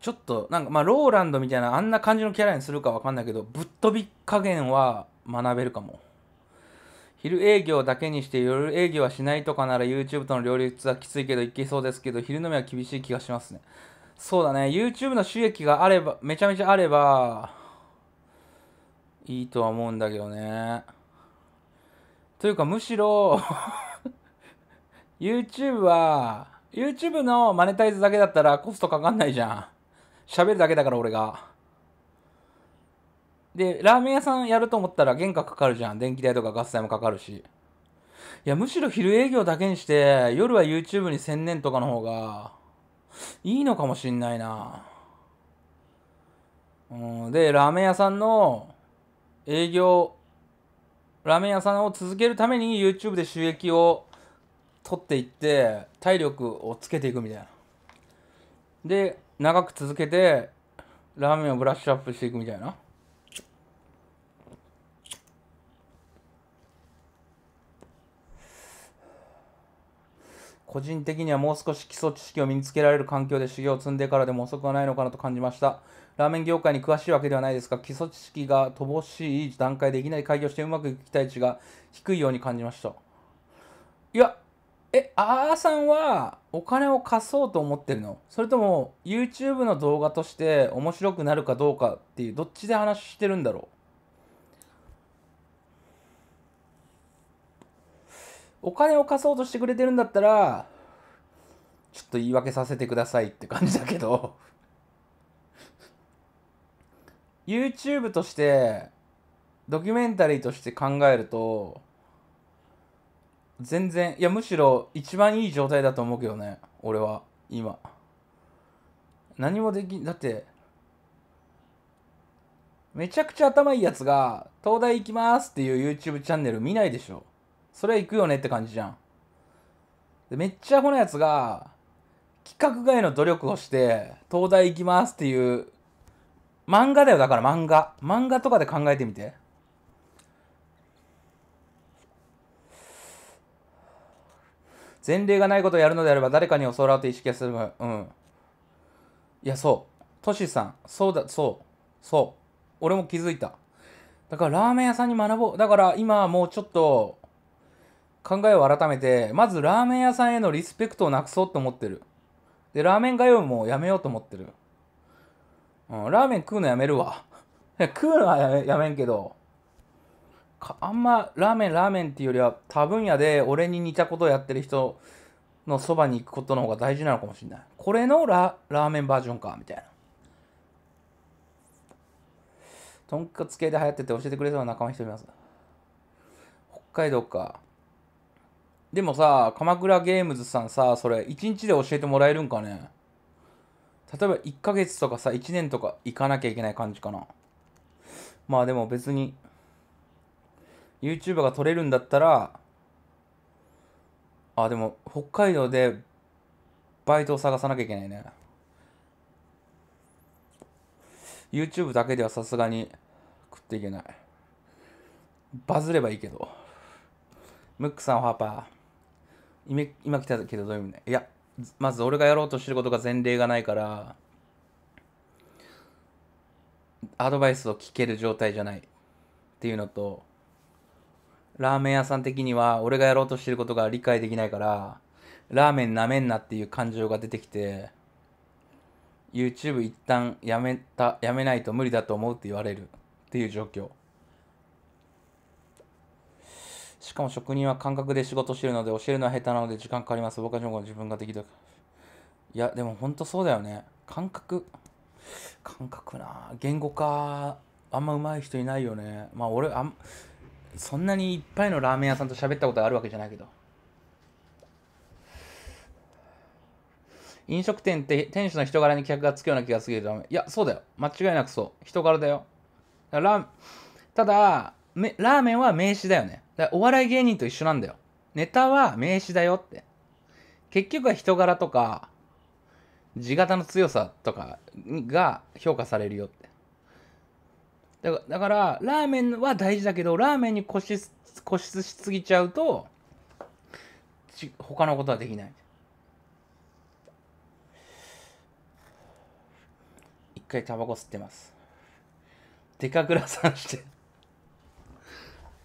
ちょっとなんかまあローランドみたいなあんな感じのキャラにするかわかんないけどぶっ飛び加減は学べるかも昼営業だけにして夜営業はしないとかなら YouTube との両立はきついけどいけそうですけど昼飲みは厳しい気がしますねそうだね YouTube の収益があればめちゃめちゃあればいいとは思うんだけどねというかむしろ YouTube は YouTube のマネタイズだけだったらコストかかんないじゃん。喋るだけだから俺が。で、ラーメン屋さんやると思ったら原価かかるじゃん。電気代とかガス代もかかるし。いや、むしろ昼営業だけにして、夜は YouTube に専念とかの方が、いいのかもしんないな。うん、で、ラーメン屋さんの営業、ラーメン屋さんを続けるために YouTube で収益を取っていって体力をつけていくみたいなで長く続けてラーメンをブラッシュアップしていくみたいな個人的にはもう少し基礎知識を身につけられる環境で修行を積んでからでも遅くはないのかなと感じましたラーメン業界に詳しいわけではないですが基礎知識が乏しい段階でいきなり開業してうまくいく期待値が低いように感じましたいやえ、あーさんはお金を貸そうと思ってるのそれとも YouTube の動画として面白くなるかどうかっていうどっちで話してるんだろうお金を貸そうとしてくれてるんだったらちょっと言い訳させてくださいって感じだけど YouTube としてドキュメンタリーとして考えると全然いやむしろ一番いい状態だと思うけどね俺は今何もできだってめちゃくちゃ頭いいやつが「東大行きます」っていう YouTube チャンネル見ないでしょそれは行くよねって感じじゃんでめっちゃアホなやつが企画外の努力をして「東大行きます」っていう漫画だよだから漫画漫画とかで考えてみて前例がないことをやるのであれば誰かに教わろうと意識が進む。うん。いや、そう。トシさん。そうだ、そう。そう。俺も気づいた。だからラーメン屋さんに学ぼう。だから今もうちょっと考えを改めて、まずラーメン屋さんへのリスペクトをなくそうと思ってる。で、ラーメン通うもやめようと思ってる。うん、ラーメン食うのやめるわ。食うのはやめやめんけど、あんまラーメンラーメンっていうよりは多分野で俺に似たことをやってる人のそばに行くことの方が大事なのかもしれないこれのララーメンバージョンかみたいなとんかつ系で流行ってて教えてくれたうな仲間一人います北海道かでもさ鎌倉ゲームズさんさそれ1日で教えてもらえるんかね例えば1ヶ月とかさ1年とか行かなきゃいけない感じかなまあでも別に YouTuber が撮れるんだったら、あ、でも、北海道でバイトを探さなきゃいけないね。YouTube だけではさすがに食っていけない。バズればいいけど。ムックさん、ハーパー。今来たけどどういう意味ね。いや、まず俺がやろうとしてることが前例がないから、アドバイスを聞ける状態じゃないっていうのと、ラーメン屋さん的には俺がやろうとしてることが理解できないからラーメンなめんなっていう感情が出てきて YouTube 一旦やめたやめないと無理だと思うって言われるっていう状況しかも職人は感覚で仕事してるので教えるのは下手なので時間かかります僕は自分ができたいやでもほんとそうだよね感覚感覚な言語化あんま上手い人いないよねまあ俺あんそんなにいっぱいのラーメン屋さんと喋ったことがあるわけじゃないけど飲食店って店主の人柄に客がつくような気がするけどいやそうだよ間違いなくそう人柄だよだラただラーメンは名刺だよねだお笑い芸人と一緒なんだよネタは名刺だよって結局は人柄とか地形の強さとかが評価されるよってだからだからラーメンは大事だけどラーメンに固執固執しすぎちゃうとち他のことはできない一回タバコ吸ってますデカグラさんして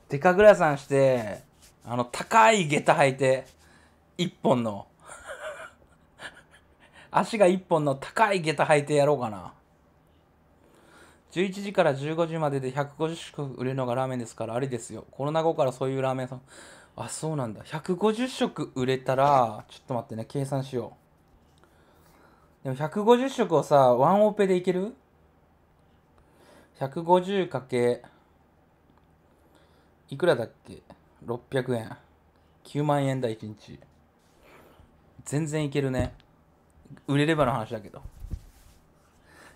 デカグラさんしてあの高い下駄履いて一本の足が一本の高い下駄履いてやろうかな11時から15時までで150食売れるのがラーメンですからありですよコロナ後からそういうラーメンさんあそうなんだ150食売れたらちょっと待ってね計算しようでも150食をさワンオペでいける ?150 かけいくらだっけ600円9万円だ1日全然いけるね売れればの話だけど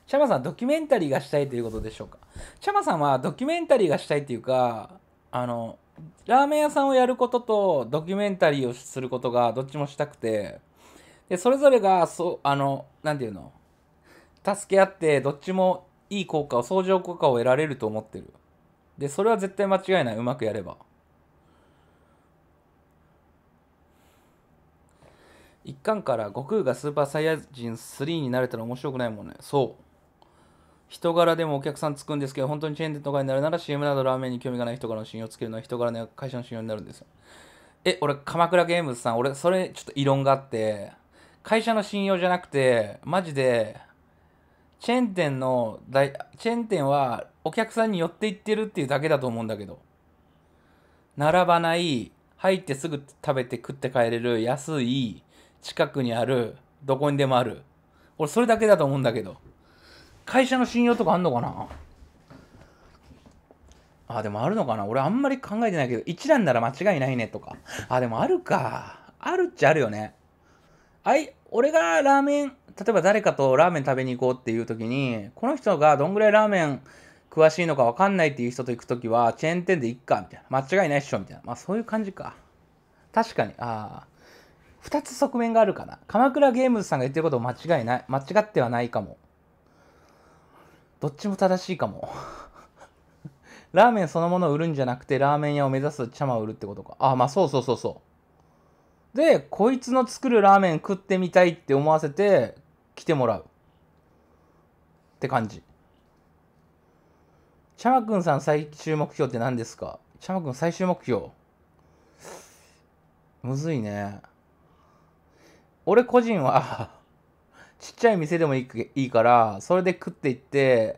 チャマさん、ドキュメンタリーがしたいということでしょうか。チャマさんはドキュメンタリーがしたいっていうか、あの、ラーメン屋さんをやることとドキュメンタリーをすることがどっちもしたくて、で、それぞれが、そう、あの、なんていうの、助け合って、どっちもいい効果を、相乗効果を得られると思ってる。で、それは絶対間違いない。うまくやれば。一巻から悟空がスーパーサイヤ人3になれたら面白くないもんね。そう。人柄でもお客さんつくんですけど、本当にチェーン店とかになるなら CM などラーメンに興味がない人からの信用つけるのは人柄の会社の信用になるんですよ。え、俺、鎌倉ゲームズさん、俺、それちょっと異論があって、会社の信用じゃなくて、マジで、チェーン店の、チェーン店はお客さんに寄っていってるっていうだけだと思うんだけど。並ばない、入ってすぐ食べて食って帰れる、安い、近くにある、どこにでもある。俺、それだけだと思うんだけど。会社の信用とかあんのかなあ、でもあるのかな俺あんまり考えてないけど、一覧なら間違いないねとか。あ、でもあるか。あるっちゃあるよね。はい、俺がラーメン、例えば誰かとラーメン食べに行こうっていう時に、この人がどんぐらいラーメン詳しいのかわかんないっていう人と行く時は、チェーン店で行っか、みたいな。間違いないっしょ、みたいな。まあそういう感じか。確かに、ああ。二つ側面があるかな。鎌倉ゲームズさんが言ってること間違いない。間違ってはないかも。どっちも正しいかも ラーメンそのものを売るんじゃなくてラーメン屋を目指すチャマを売るってことかあまあそうそうそうそうでこいつの作るラーメン食ってみたいって思わせて来てもらうって感じチャマくんさん最終目標って何ですかチャマくん最終目標むずいね俺個人はちっちゃい店でもいいから、それで食っていって、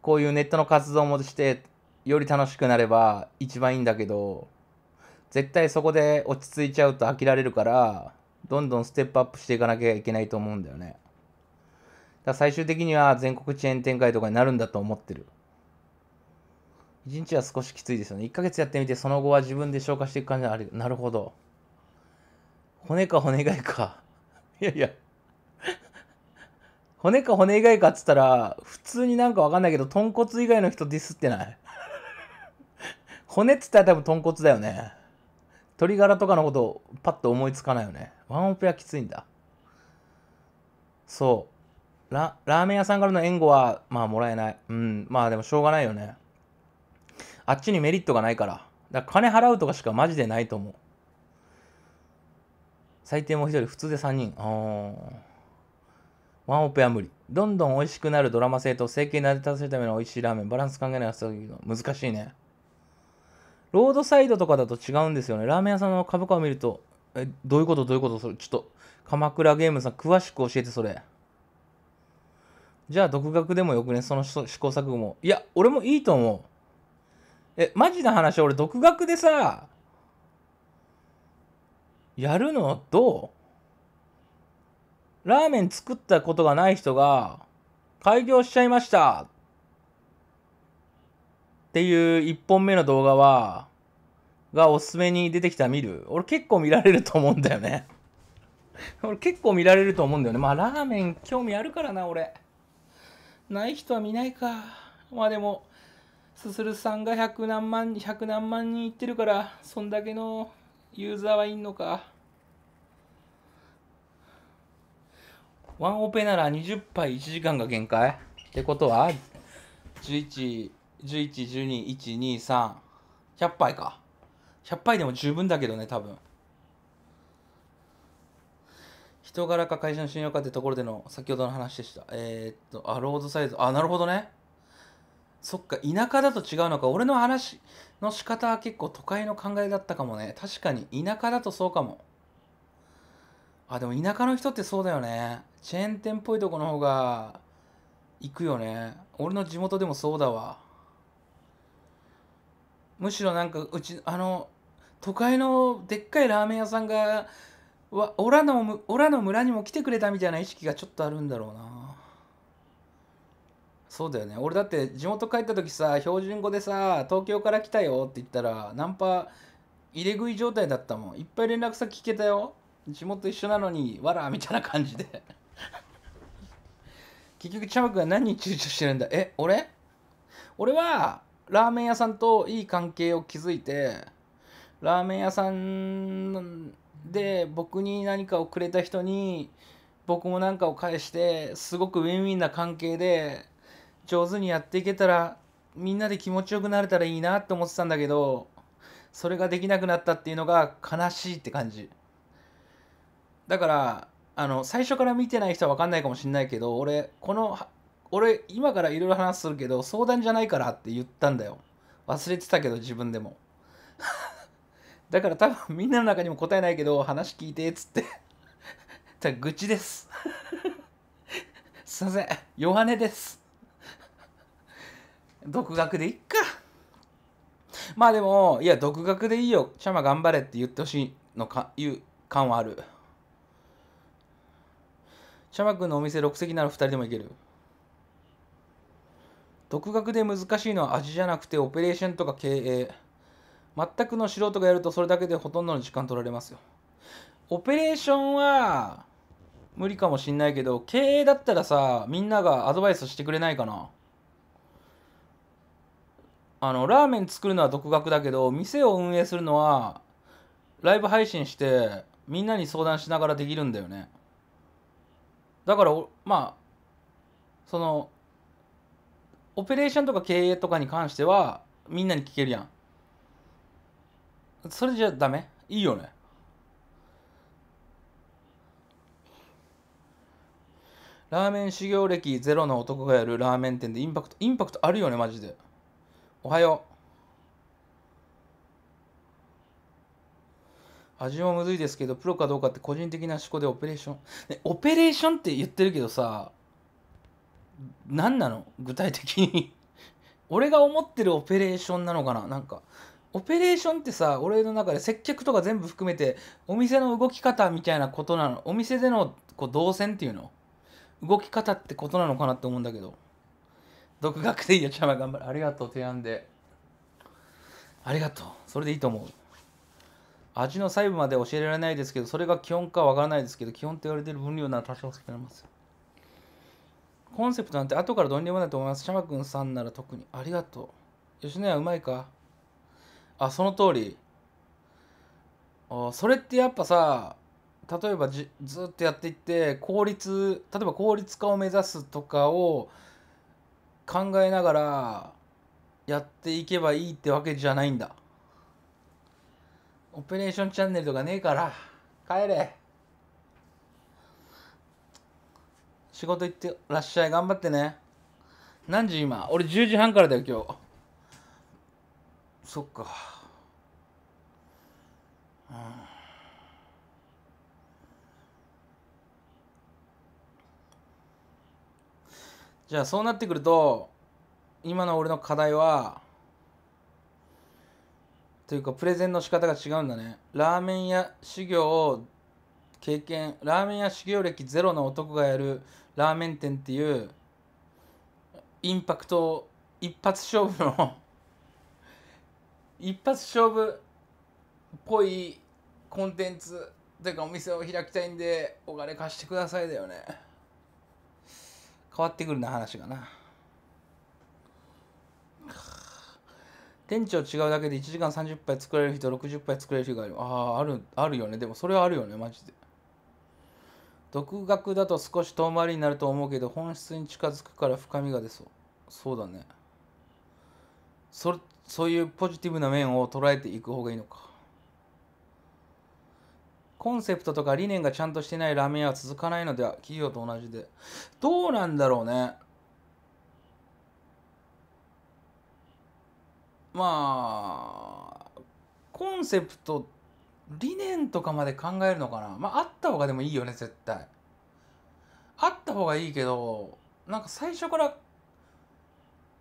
こういうネットの活動もして、より楽しくなれば一番いいんだけど、絶対そこで落ち着いちゃうと飽きられるから、どんどんステップアップしていかなきゃいけないと思うんだよね。だ最終的には全国チェーン展開とかになるんだと思ってる。1日は少しきついですよね。1ヶ月やってみて、その後は自分で消化していく感じある。なるほど。骨か骨がいか。いやいや。骨か骨以外かっつったら、普通になんかわかんないけど、豚骨以外の人ディスってない 骨っつったら多分豚骨だよね。鶏ガラとかのことパッと思いつかないよね。ワンオペはきついんだ。そう。ララーメン屋さんからの援護は、まあもらえない。うん。まあでもしょうがないよね。あっちにメリットがないから。だから金払うとかしかマジでないと思う。最低もう1人、普通で3人。ああ。ワンオペは無理。どんどん美味しくなるドラマ性と成形成り立たせるための美味しいラーメン、バランス考えないら作の難しいね。ロードサイドとかだと違うんですよね。ラーメン屋さんの株価を見ると、え、どういうことどういうことそれちょっと、鎌倉ゲームさん詳しく教えてそれ。じゃあ独学でもよくね、その試行錯誤も。いや、俺もいいと思う。え、マジな話、俺独学でさ、やるのどうラーメン作ったことがない人が、開業しちゃいましたっていう一本目の動画は、がおすすめに出てきた見る。俺結構見られると思うんだよね 俺結構見られると思うんだよね。まあラーメン興味あるからな、俺。ない人は見ないか。まあでも、すするさんが100何万、100何万人いってるから、そんだけのユーザーはいんのか。ワンオペなら20杯1時間が限界ってことは、11、11、12、1、2、3、100杯か。100杯でも十分だけどね、多分。人柄か会社の信用かってところでの先ほどの話でした。えー、っと、あ、ロードサイズ。あ、なるほどね。そっか、田舎だと違うのか。俺の話の仕方は結構都会の考えだったかもね。確かに、田舎だとそうかも。あ、でも田舎の人ってそうだよね。チェーン店っぽいとこの方が行くよね俺の地元でもそうだわむしろなんかうちあの都会のでっかいラーメン屋さんがわおらのオラの村にも来てくれたみたいな意識がちょっとあるんだろうなそうだよね俺だって地元帰った時さ標準語でさ東京から来たよって言ったらナンパ入れ食い状態だったもんいっぱい連絡先聞けたよ地元一緒なのにわらみたいな感じで結局チャムんは何に躊躇してるんだえ俺俺はラーメン屋さんといい関係を築いてラーメン屋さんで僕に何かをくれた人に僕も何かを返してすごくウィンウィンな関係で上手にやっていけたらみんなで気持ちよくなれたらいいなって思ってたんだけどそれができなくなったっていうのが悲しいって感じだからあの最初から見てない人は分かんないかもしんないけど俺この俺今からいろいろ話するけど相談じゃないからって言ったんだよ忘れてたけど自分でも だから多分みんなの中にも答えないけど話聞いてっつってた愚痴ですすいません弱音です独学でいっかまあでもいや独学でいいよちゃま頑張れって言ってほしいのかいう感はあるシャく君のお店6席なら2人でも行ける。独学で難しいのは味じゃなくてオペレーションとか経営。全くの素人がやるとそれだけでほとんどの時間取られますよ。オペレーションは無理かもしんないけど、経営だったらさ、みんながアドバイスしてくれないかな。あの、ラーメン作るのは独学だけど、店を運営するのはライブ配信してみんなに相談しながらできるんだよね。だからまあそのオペレーションとか経営とかに関してはみんなに聞けるやんそれじゃダメいいよねラーメン修行歴ゼロの男がやるラーメン店でインパクトインパクトあるよねマジでおはよう味もむずいですけど、プロかどうかって個人的な思考でオペレーション。ね、オペレーションって言ってるけどさ、何なの具体的に 俺が思ってるオペレーションなのかななんか、オペレーションってさ、俺の中で接客とか全部含めて、お店の動き方みたいなことなの。お店でのこう動線っていうの動き方ってことなのかなって思うんだけど。独学でいいよ、ちゃま頑張る。ありがとう、提案で。ありがとう。それでいいと思う。味の細部まで教えられないですけどそれが基本かわからないですけど基本と言われている分量なら多少好きになりますコンセプトなんて後からどうにでもないと思いますシャマ君さんなら特にありがとう吉野家うまいかあその通りそれってやっぱさ例えばずっとやっていって効率例えば効率化を目指すとかを考えながらやっていけばいいってわけじゃないんだオペレーションチャンネルとかねえから帰れ仕事行ってらっしゃい頑張ってね何時今俺10時半からだよ今日そっか、うん、じゃあそうなってくると今の俺の課題はというかプレゼンの仕方が違うんだねラーメン屋修行を経験ラーメン屋修行歴ゼロの男がやるラーメン店っていうインパクト一発勝負の 一発勝負っぽいコンテンツというかお店を開きたいんでお金貸してくださいだよね変わってくるな話がな。店長違うだけで1時間30杯作れる人60杯作れる人があるあああるあるよねでもそれはあるよねマジで独学だと少し遠回りになると思うけど本質に近づくから深みが出そうそうだねそそういうポジティブな面を捉えていく方がいいのかコンセプトとか理念がちゃんとしてないラーメン屋は続かないのでは企業と同じでどうなんだろうねまあコンセプト理念とかまで考えるのかなまああった方がでもいいよね絶対あった方がいいけどなんか最初から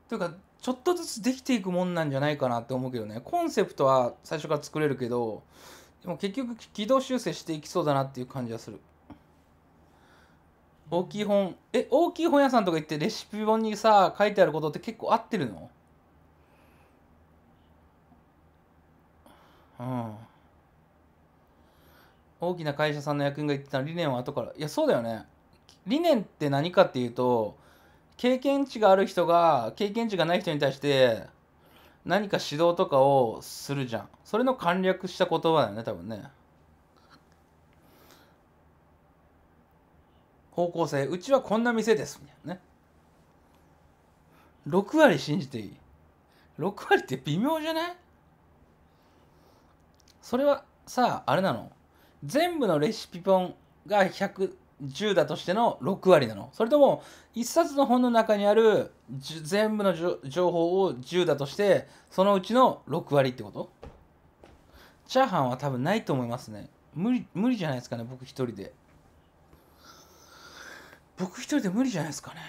というかちょっとずつできていくもんなんじゃないかなって思うけどねコンセプトは最初から作れるけどでも結局軌道修正していきそうだなっていう感じはする大きい本え大きい本屋さんとか行ってレシピ本にさ書いてあることって結構合ってるのうん大きな会社さんの役員が言ってた理念は後からいやそうだよね理念って何かっていうと経験値がある人が経験値がない人に対して何か指導とかをするじゃんそれの簡略した言葉だよね多分ね方向性うちはこんな店ですみたいなね6割信じていい6割って微妙じゃないそれはさああれなの全部のレシピ本が110だとしての6割なのそれとも1冊の本の中にある全部の情報を10だとしてそのうちの6割ってことチャーハンは多分ないと思いますね無理無理じゃないですかね僕一人で僕一人で無理じゃないですかね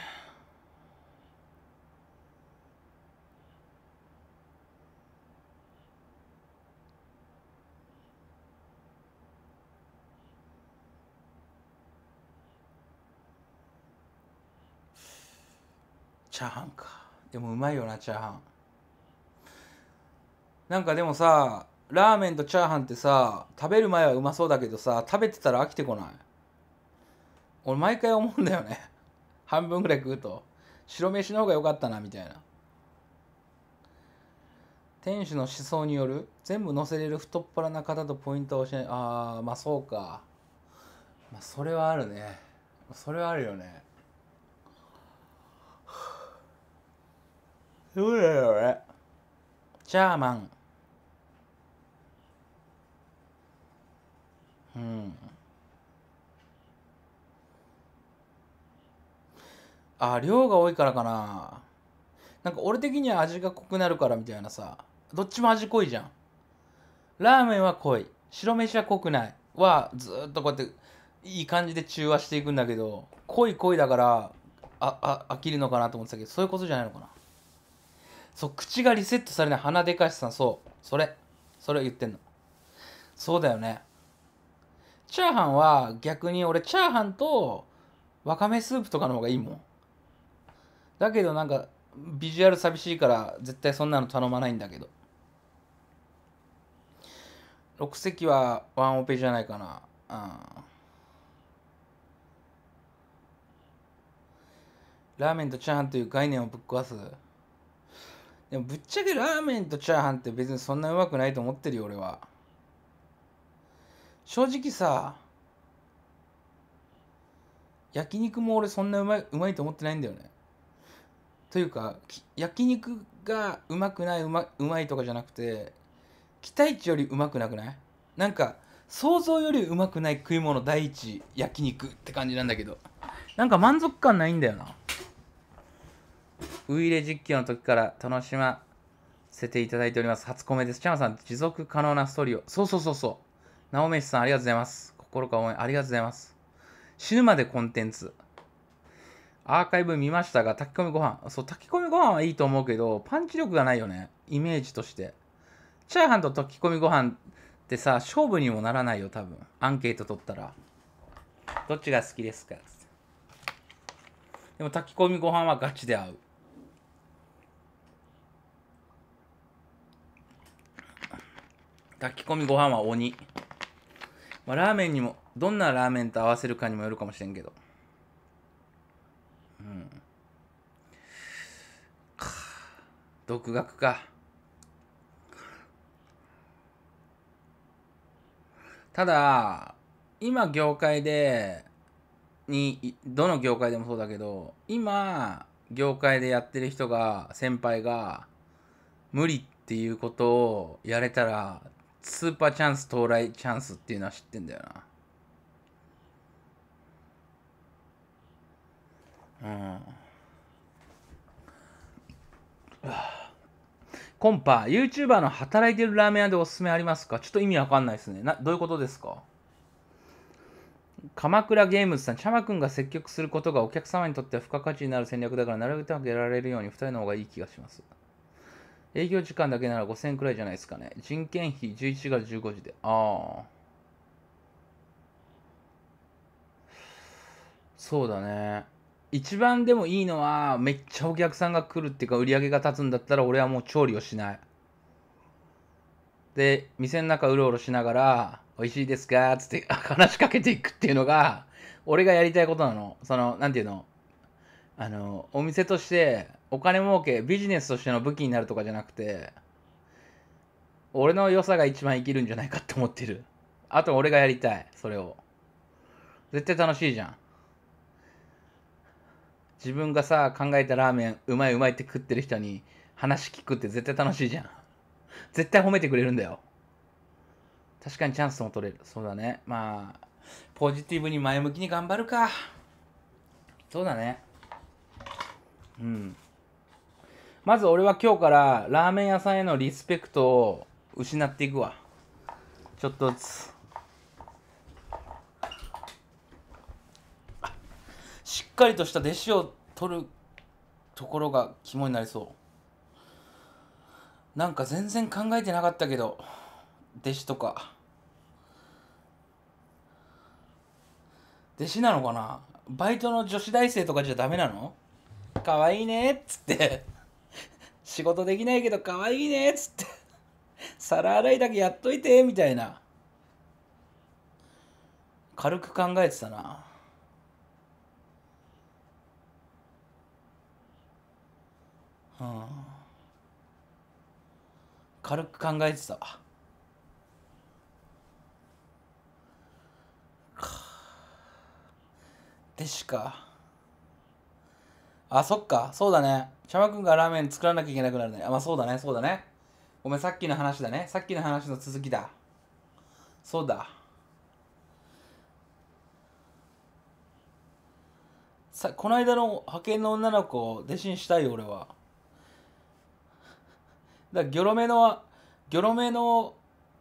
チャーハンかでもうまいよなチャーハンなんかでもさラーメンとチャーハンってさ食べる前はうまそうだけどさ食べてたら飽きてこない俺毎回思うんだよね 半分ぐらい食うと白飯の方が良かったなみたいな店主の思想による全部載せれる太っ腹な方とポイントをしないああまあそうかまあそれはあるねそれはあるよねそうだよね。ジャーマン。うん。あ、量が多いからかな。なんか俺的には味が濃くなるからみたいなさ。どっちも味濃いじゃん。ラーメンは濃い。白飯は濃くない。は、ずっとこうやって、いい感じで中和していくんだけど、濃い濃いだから、あ、あ、飽きるのかなと思ってたけど、そういうことじゃないのかな。そう口がリセットされない鼻でかしさそうそれそれ言ってんのそうだよねチャーハンは逆に俺チャーハンとわかめスープとかの方がいいもんだけどなんかビジュアル寂しいから絶対そんなの頼まないんだけど6席はワンオペじゃないかなうんラーメンとチャーハンという概念をぶっ壊すでもぶっちゃけラーメンとチャーハンって別にそんなうまくないと思ってるよ俺は正直さ焼肉も俺そんなうまいうまいと思ってないんだよねというか焼肉がうまくないうまうまいとかじゃなくて期待値よりうまくなくないなんか想像よりうまくない食い物第一焼肉って感じなんだけどなんか満足感ないんだよなウイレ実況の時から楽しませていただいております。初コメです。チャンさん、持続可能なストーリーを。そうそうそうそう。ナオメシさん、ありがとうございます。心から応援、ありがとうございます。死ぬまでコンテンツ。アーカイブ見ましたが、炊き込みご飯。そう、炊き込みご飯はいいと思うけど、パンチ力がないよね。イメージとして。チャーハンと炊き込みご飯ってさ、勝負にもならないよ、多分。アンケート取ったら。どっちが好きですかでも炊き込みご飯はガチで合う。炊き込みご飯は鬼。まあ、ラーメンにも、どんなラーメンと合わせるかにもよるかもしれんけど。うん。か独学か。ただ、今業界で、に、どの業界でもそうだけど、今、業界でやってる人が、先輩が、無理っていうことをやれたらスーパーチャンス到来チャンスっていうのは知ってんだよな。うん。コンパ、YouTuber の働いてるラーメン屋でおすすめありますかちょっと意味わかんないですね。な、どういうことですか鎌倉ゲームズさん、チャマ君が接客することがお客様にとっては付加価値になる戦略だから、なるべく高くやられるように2人の方がいい気がします。営業時間だけなら5000円くらいじゃないですかね。人件費11月15時で。ああ。そうだね。一番でもいいのは、めっちゃお客さんが来るっていうか、売り上げが立つんだったら、俺はもう調理をしない。で、店の中うろうろしながら、美味しいですかつって話しかけていくっていうのが、俺がやりたいことなの。その、なんていうのあのお店としてお金儲けビジネスとしての武器になるとかじゃなくて俺の良さが一番生きるんじゃないかって思ってるあと俺がやりたいそれを絶対楽しいじゃん自分がさ考えたラーメンうまいうまいって食ってる人に話聞くって絶対楽しいじゃん絶対褒めてくれるんだよ確かにチャンスも取れるそうだねまあポジティブに前向きに頑張るかそうだねうん、まず俺は今日からラーメン屋さんへのリスペクトを失っていくわちょっとずつしっかりとした弟子を取るところが肝になりそうなんか全然考えてなかったけど弟子とか弟子なのかなバイトの女子大生とかじゃダメなのかわいいねっつって 仕事できないけどかわいいねっつって皿洗いだけやっといてみたいな軽く考えてたなうん、軽く考えてたわ でしかあ、そっか。そうだね。シャマくんがラーメン作らなきゃいけなくなるね。あ、まあそうだね、そうだね。ごめん、さっきの話だね。さっきの話の続きだ。そうだ。さ、この間の派遣の女の子を弟子にしたいよ、俺は。だギョロメの、ギョロメの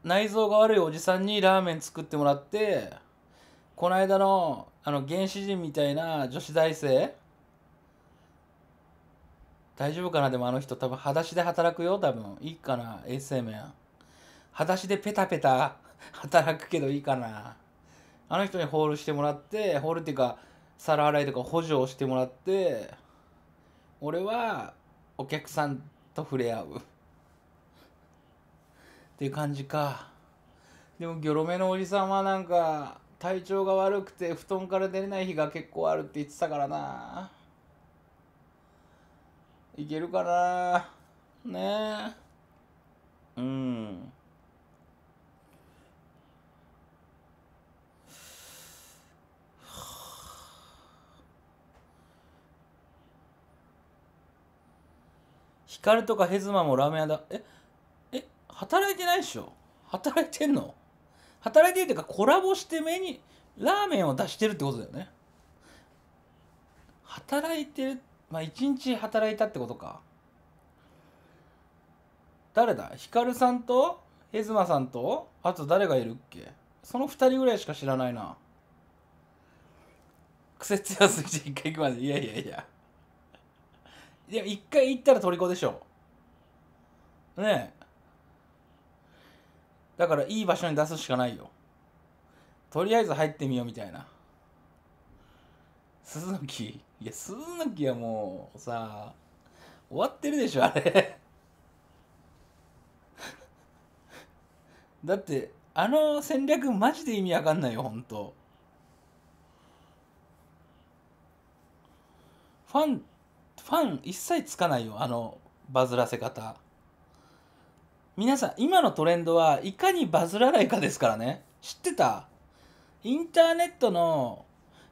内臓が悪いおじさんにラーメン作ってもらって、この間の、あの、原始人みたいな女子大生大丈夫かなでもあの人多分裸足で働くよ多分いいかな衛生面裸足でペタペタ 働くけどいいかなあの人にホールしてもらってホールっていうか皿洗いとか補助をしてもらって俺はお客さんと触れ合うっていう感じかでもギョロ目のおじさんはなんか体調が悪くて布団から出れない日が結構あるって言ってたからないけるかなねえうんヒカルとかヘズマもラーメン屋だええ働いてないっしょ働いてんの働いてるっていうかコラボして目にラーメンを出してるってことだよね働いてるまあ一日働いたってことか誰だヒカルさんとヘズマさんとあと誰がいるっけその2人ぐらいしか知らないな癖強すぎて一回行くまでいやいやいやいや、一回行ったら虜でしょねえだからいい場所に出すしかないよとりあえず入ってみようみたいな鈴木いや、鈴木はもうさ、終わってるでしょ、あれ。だって、あの戦略マジで意味わかんないよ、ほんと。ファン、ファン一切つかないよ、あのバズらせ方。皆さん、今のトレンドはいかにバズらないかですからね。知ってたインターネットの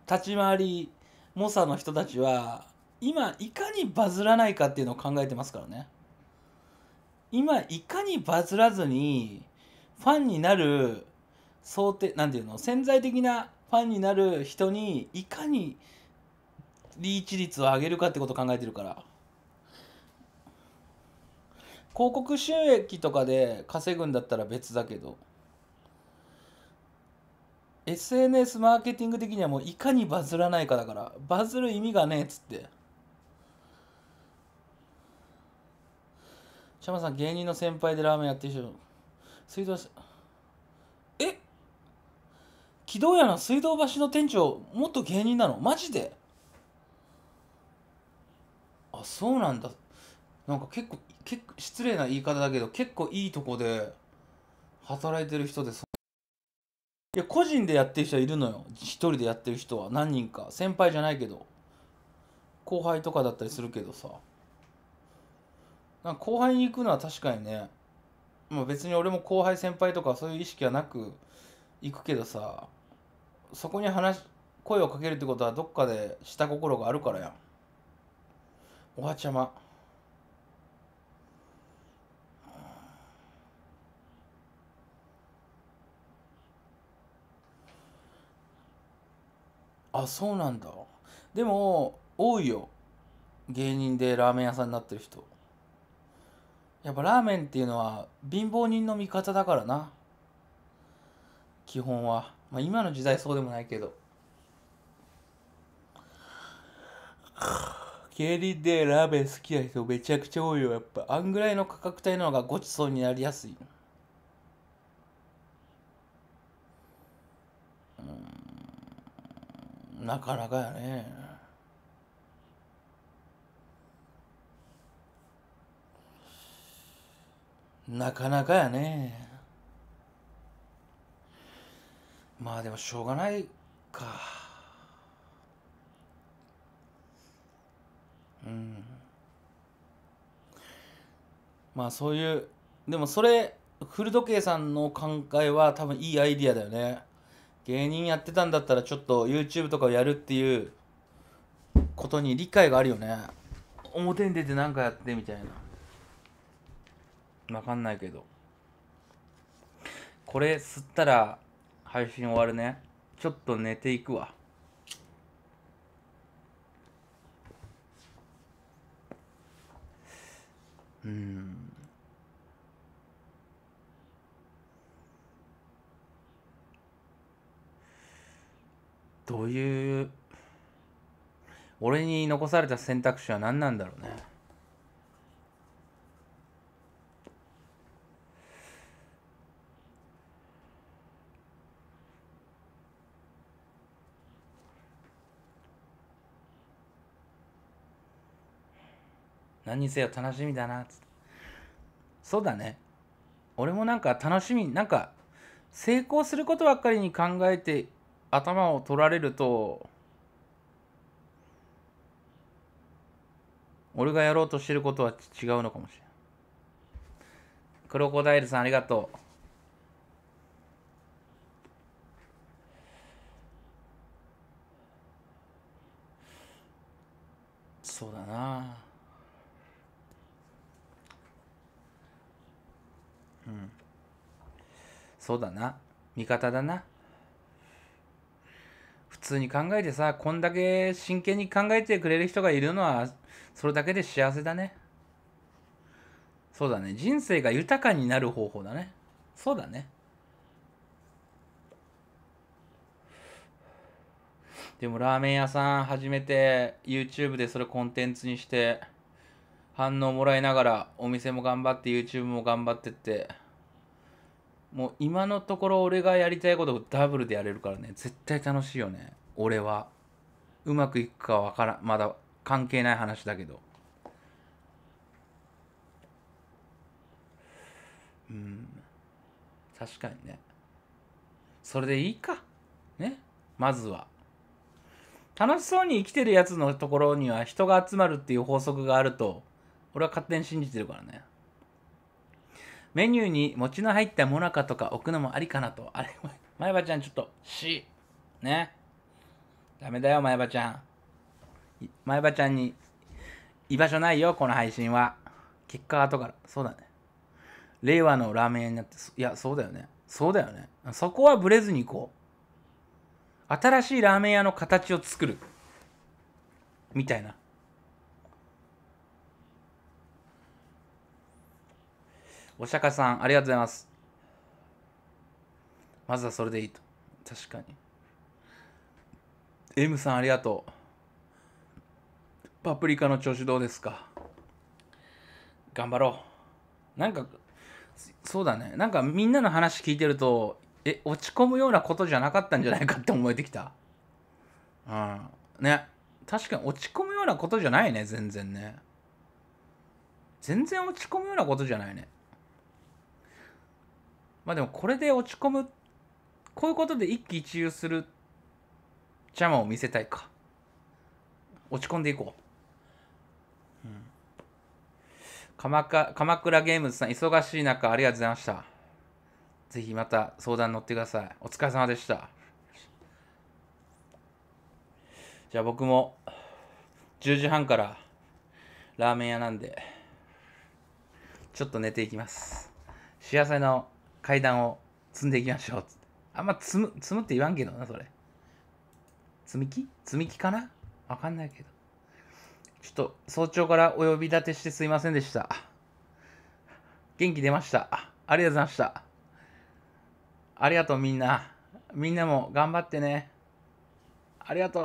立ち回り猛者の人たちは今いかにバズらないかっていうのを考えてますからね今いかにバズらずにファンになる想定なんていうの潜在的なファンになる人にいかにリーチ率を上げるかってことを考えてるから広告収益とかで稼ぐんだったら別だけど SNS マーケティング的にはもういかにバズらないかだからバズる意味がねえっつってシャマさん芸人の先輩でラーメンやってる人水道橋え軌道屋の水道橋の店長もっと芸人なのマジであそうなんだなんか結構結構失礼な言い方だけど結構いいとこで働いてる人ですいや個人でやってる人はいるのよ一人でやってる人は何人か先輩じゃないけど後輩とかだったりするけどさなんか後輩に行くのは確かにね、まあ、別に俺も後輩先輩とかそういう意識はなく行くけどさそこに話声をかけるってことはどっかで下心があるからやんおばちゃまあそうなんだでも多いよ芸人でラーメン屋さんになってる人やっぱラーメンっていうのは貧乏人の味方だからな基本はまあ今の時代そうでもないけど芸人でラーメン好きな人めちゃくちゃ多いよやっぱあんぐらいの価格帯の方がごちそうになりやすいなかなかやねなかなかやねまあでもしょうがないかうんまあそういうでもそれ古時計さんの考えは多分いいアイディアだよね芸人やってたんだったらちょっと YouTube とかをやるっていうことに理解があるよね表に出て何かやってみたいな分かんないけどこれ吸ったら配信終わるねちょっと寝ていくわうんどういう俺に残された選択肢は何なんだろうね何にせよ楽しみだなっっそうだね俺もなんか楽しみなんか成功することばっかりに考えて頭を取られると俺がやろうとしてることは違うのかもしれないクロコダイルさんありがとうそうだなうんそうだな味方だな通に考えてさこんだけ真剣に考えてくれる人がいるのはそれだけで幸せだねそうだね人生が豊かになる方法だねそうだねでもラーメン屋さん始めて YouTube でそれコンテンツにして反応もらいながらお店も頑張って YouTube も頑張ってってもう今のところ俺がやりたいことをダブルでやれるからね絶対楽しいよね俺はうまくいくかわからんまだ関係ない話だけどうん確かにねそれでいいかねまずは楽しそうに生きてるやつのところには人が集まるっていう法則があると俺は勝手に信じてるからねメニューに餅の入ったもなかとか置くのもありかなと。あれ、前葉ちゃんちょっと、し、ね。ダメだよ、前葉ちゃん。前葉ちゃんに、居場所ないよ、この配信は。結果は後から。そうだね。令和のラーメン屋になって、いや、そうだよね。そうだよね。そこはブレずに行こう。新しいラーメン屋の形を作る。みたいな。お釈迦さん、ありがとうございます。まずはそれでいいと。確かに。M さん、ありがとう。パプリカの調子どうですか頑張ろう。なんか、そうだね。なんかみんなの話聞いてると、え、落ち込むようなことじゃなかったんじゃないかって思えてきた。うん。ね。確かに落ち込むようなことじゃないね、全然ね。全然落ち込むようなことじゃないね。まあでもこれで落ち込むこういうことで一喜一憂する邪魔を見せたいか落ち込んでいこう、うん、鎌鎌倉ゲームズさん忙しい中ありがとうございましたぜひまた相談乗ってくださいお疲れ様でしたじゃあ僕も10時半からラーメン屋なんでちょっと寝ていきます幸せの階段を積んでいきましょうっつってあんま積む積むって言わんけどなそれ積み木積み木かなわかんないけどちょっと早朝からお呼び立てしてすいませんでした元気出ましたありがとうございましたありがとうみんなみんなも頑張ってねありがとう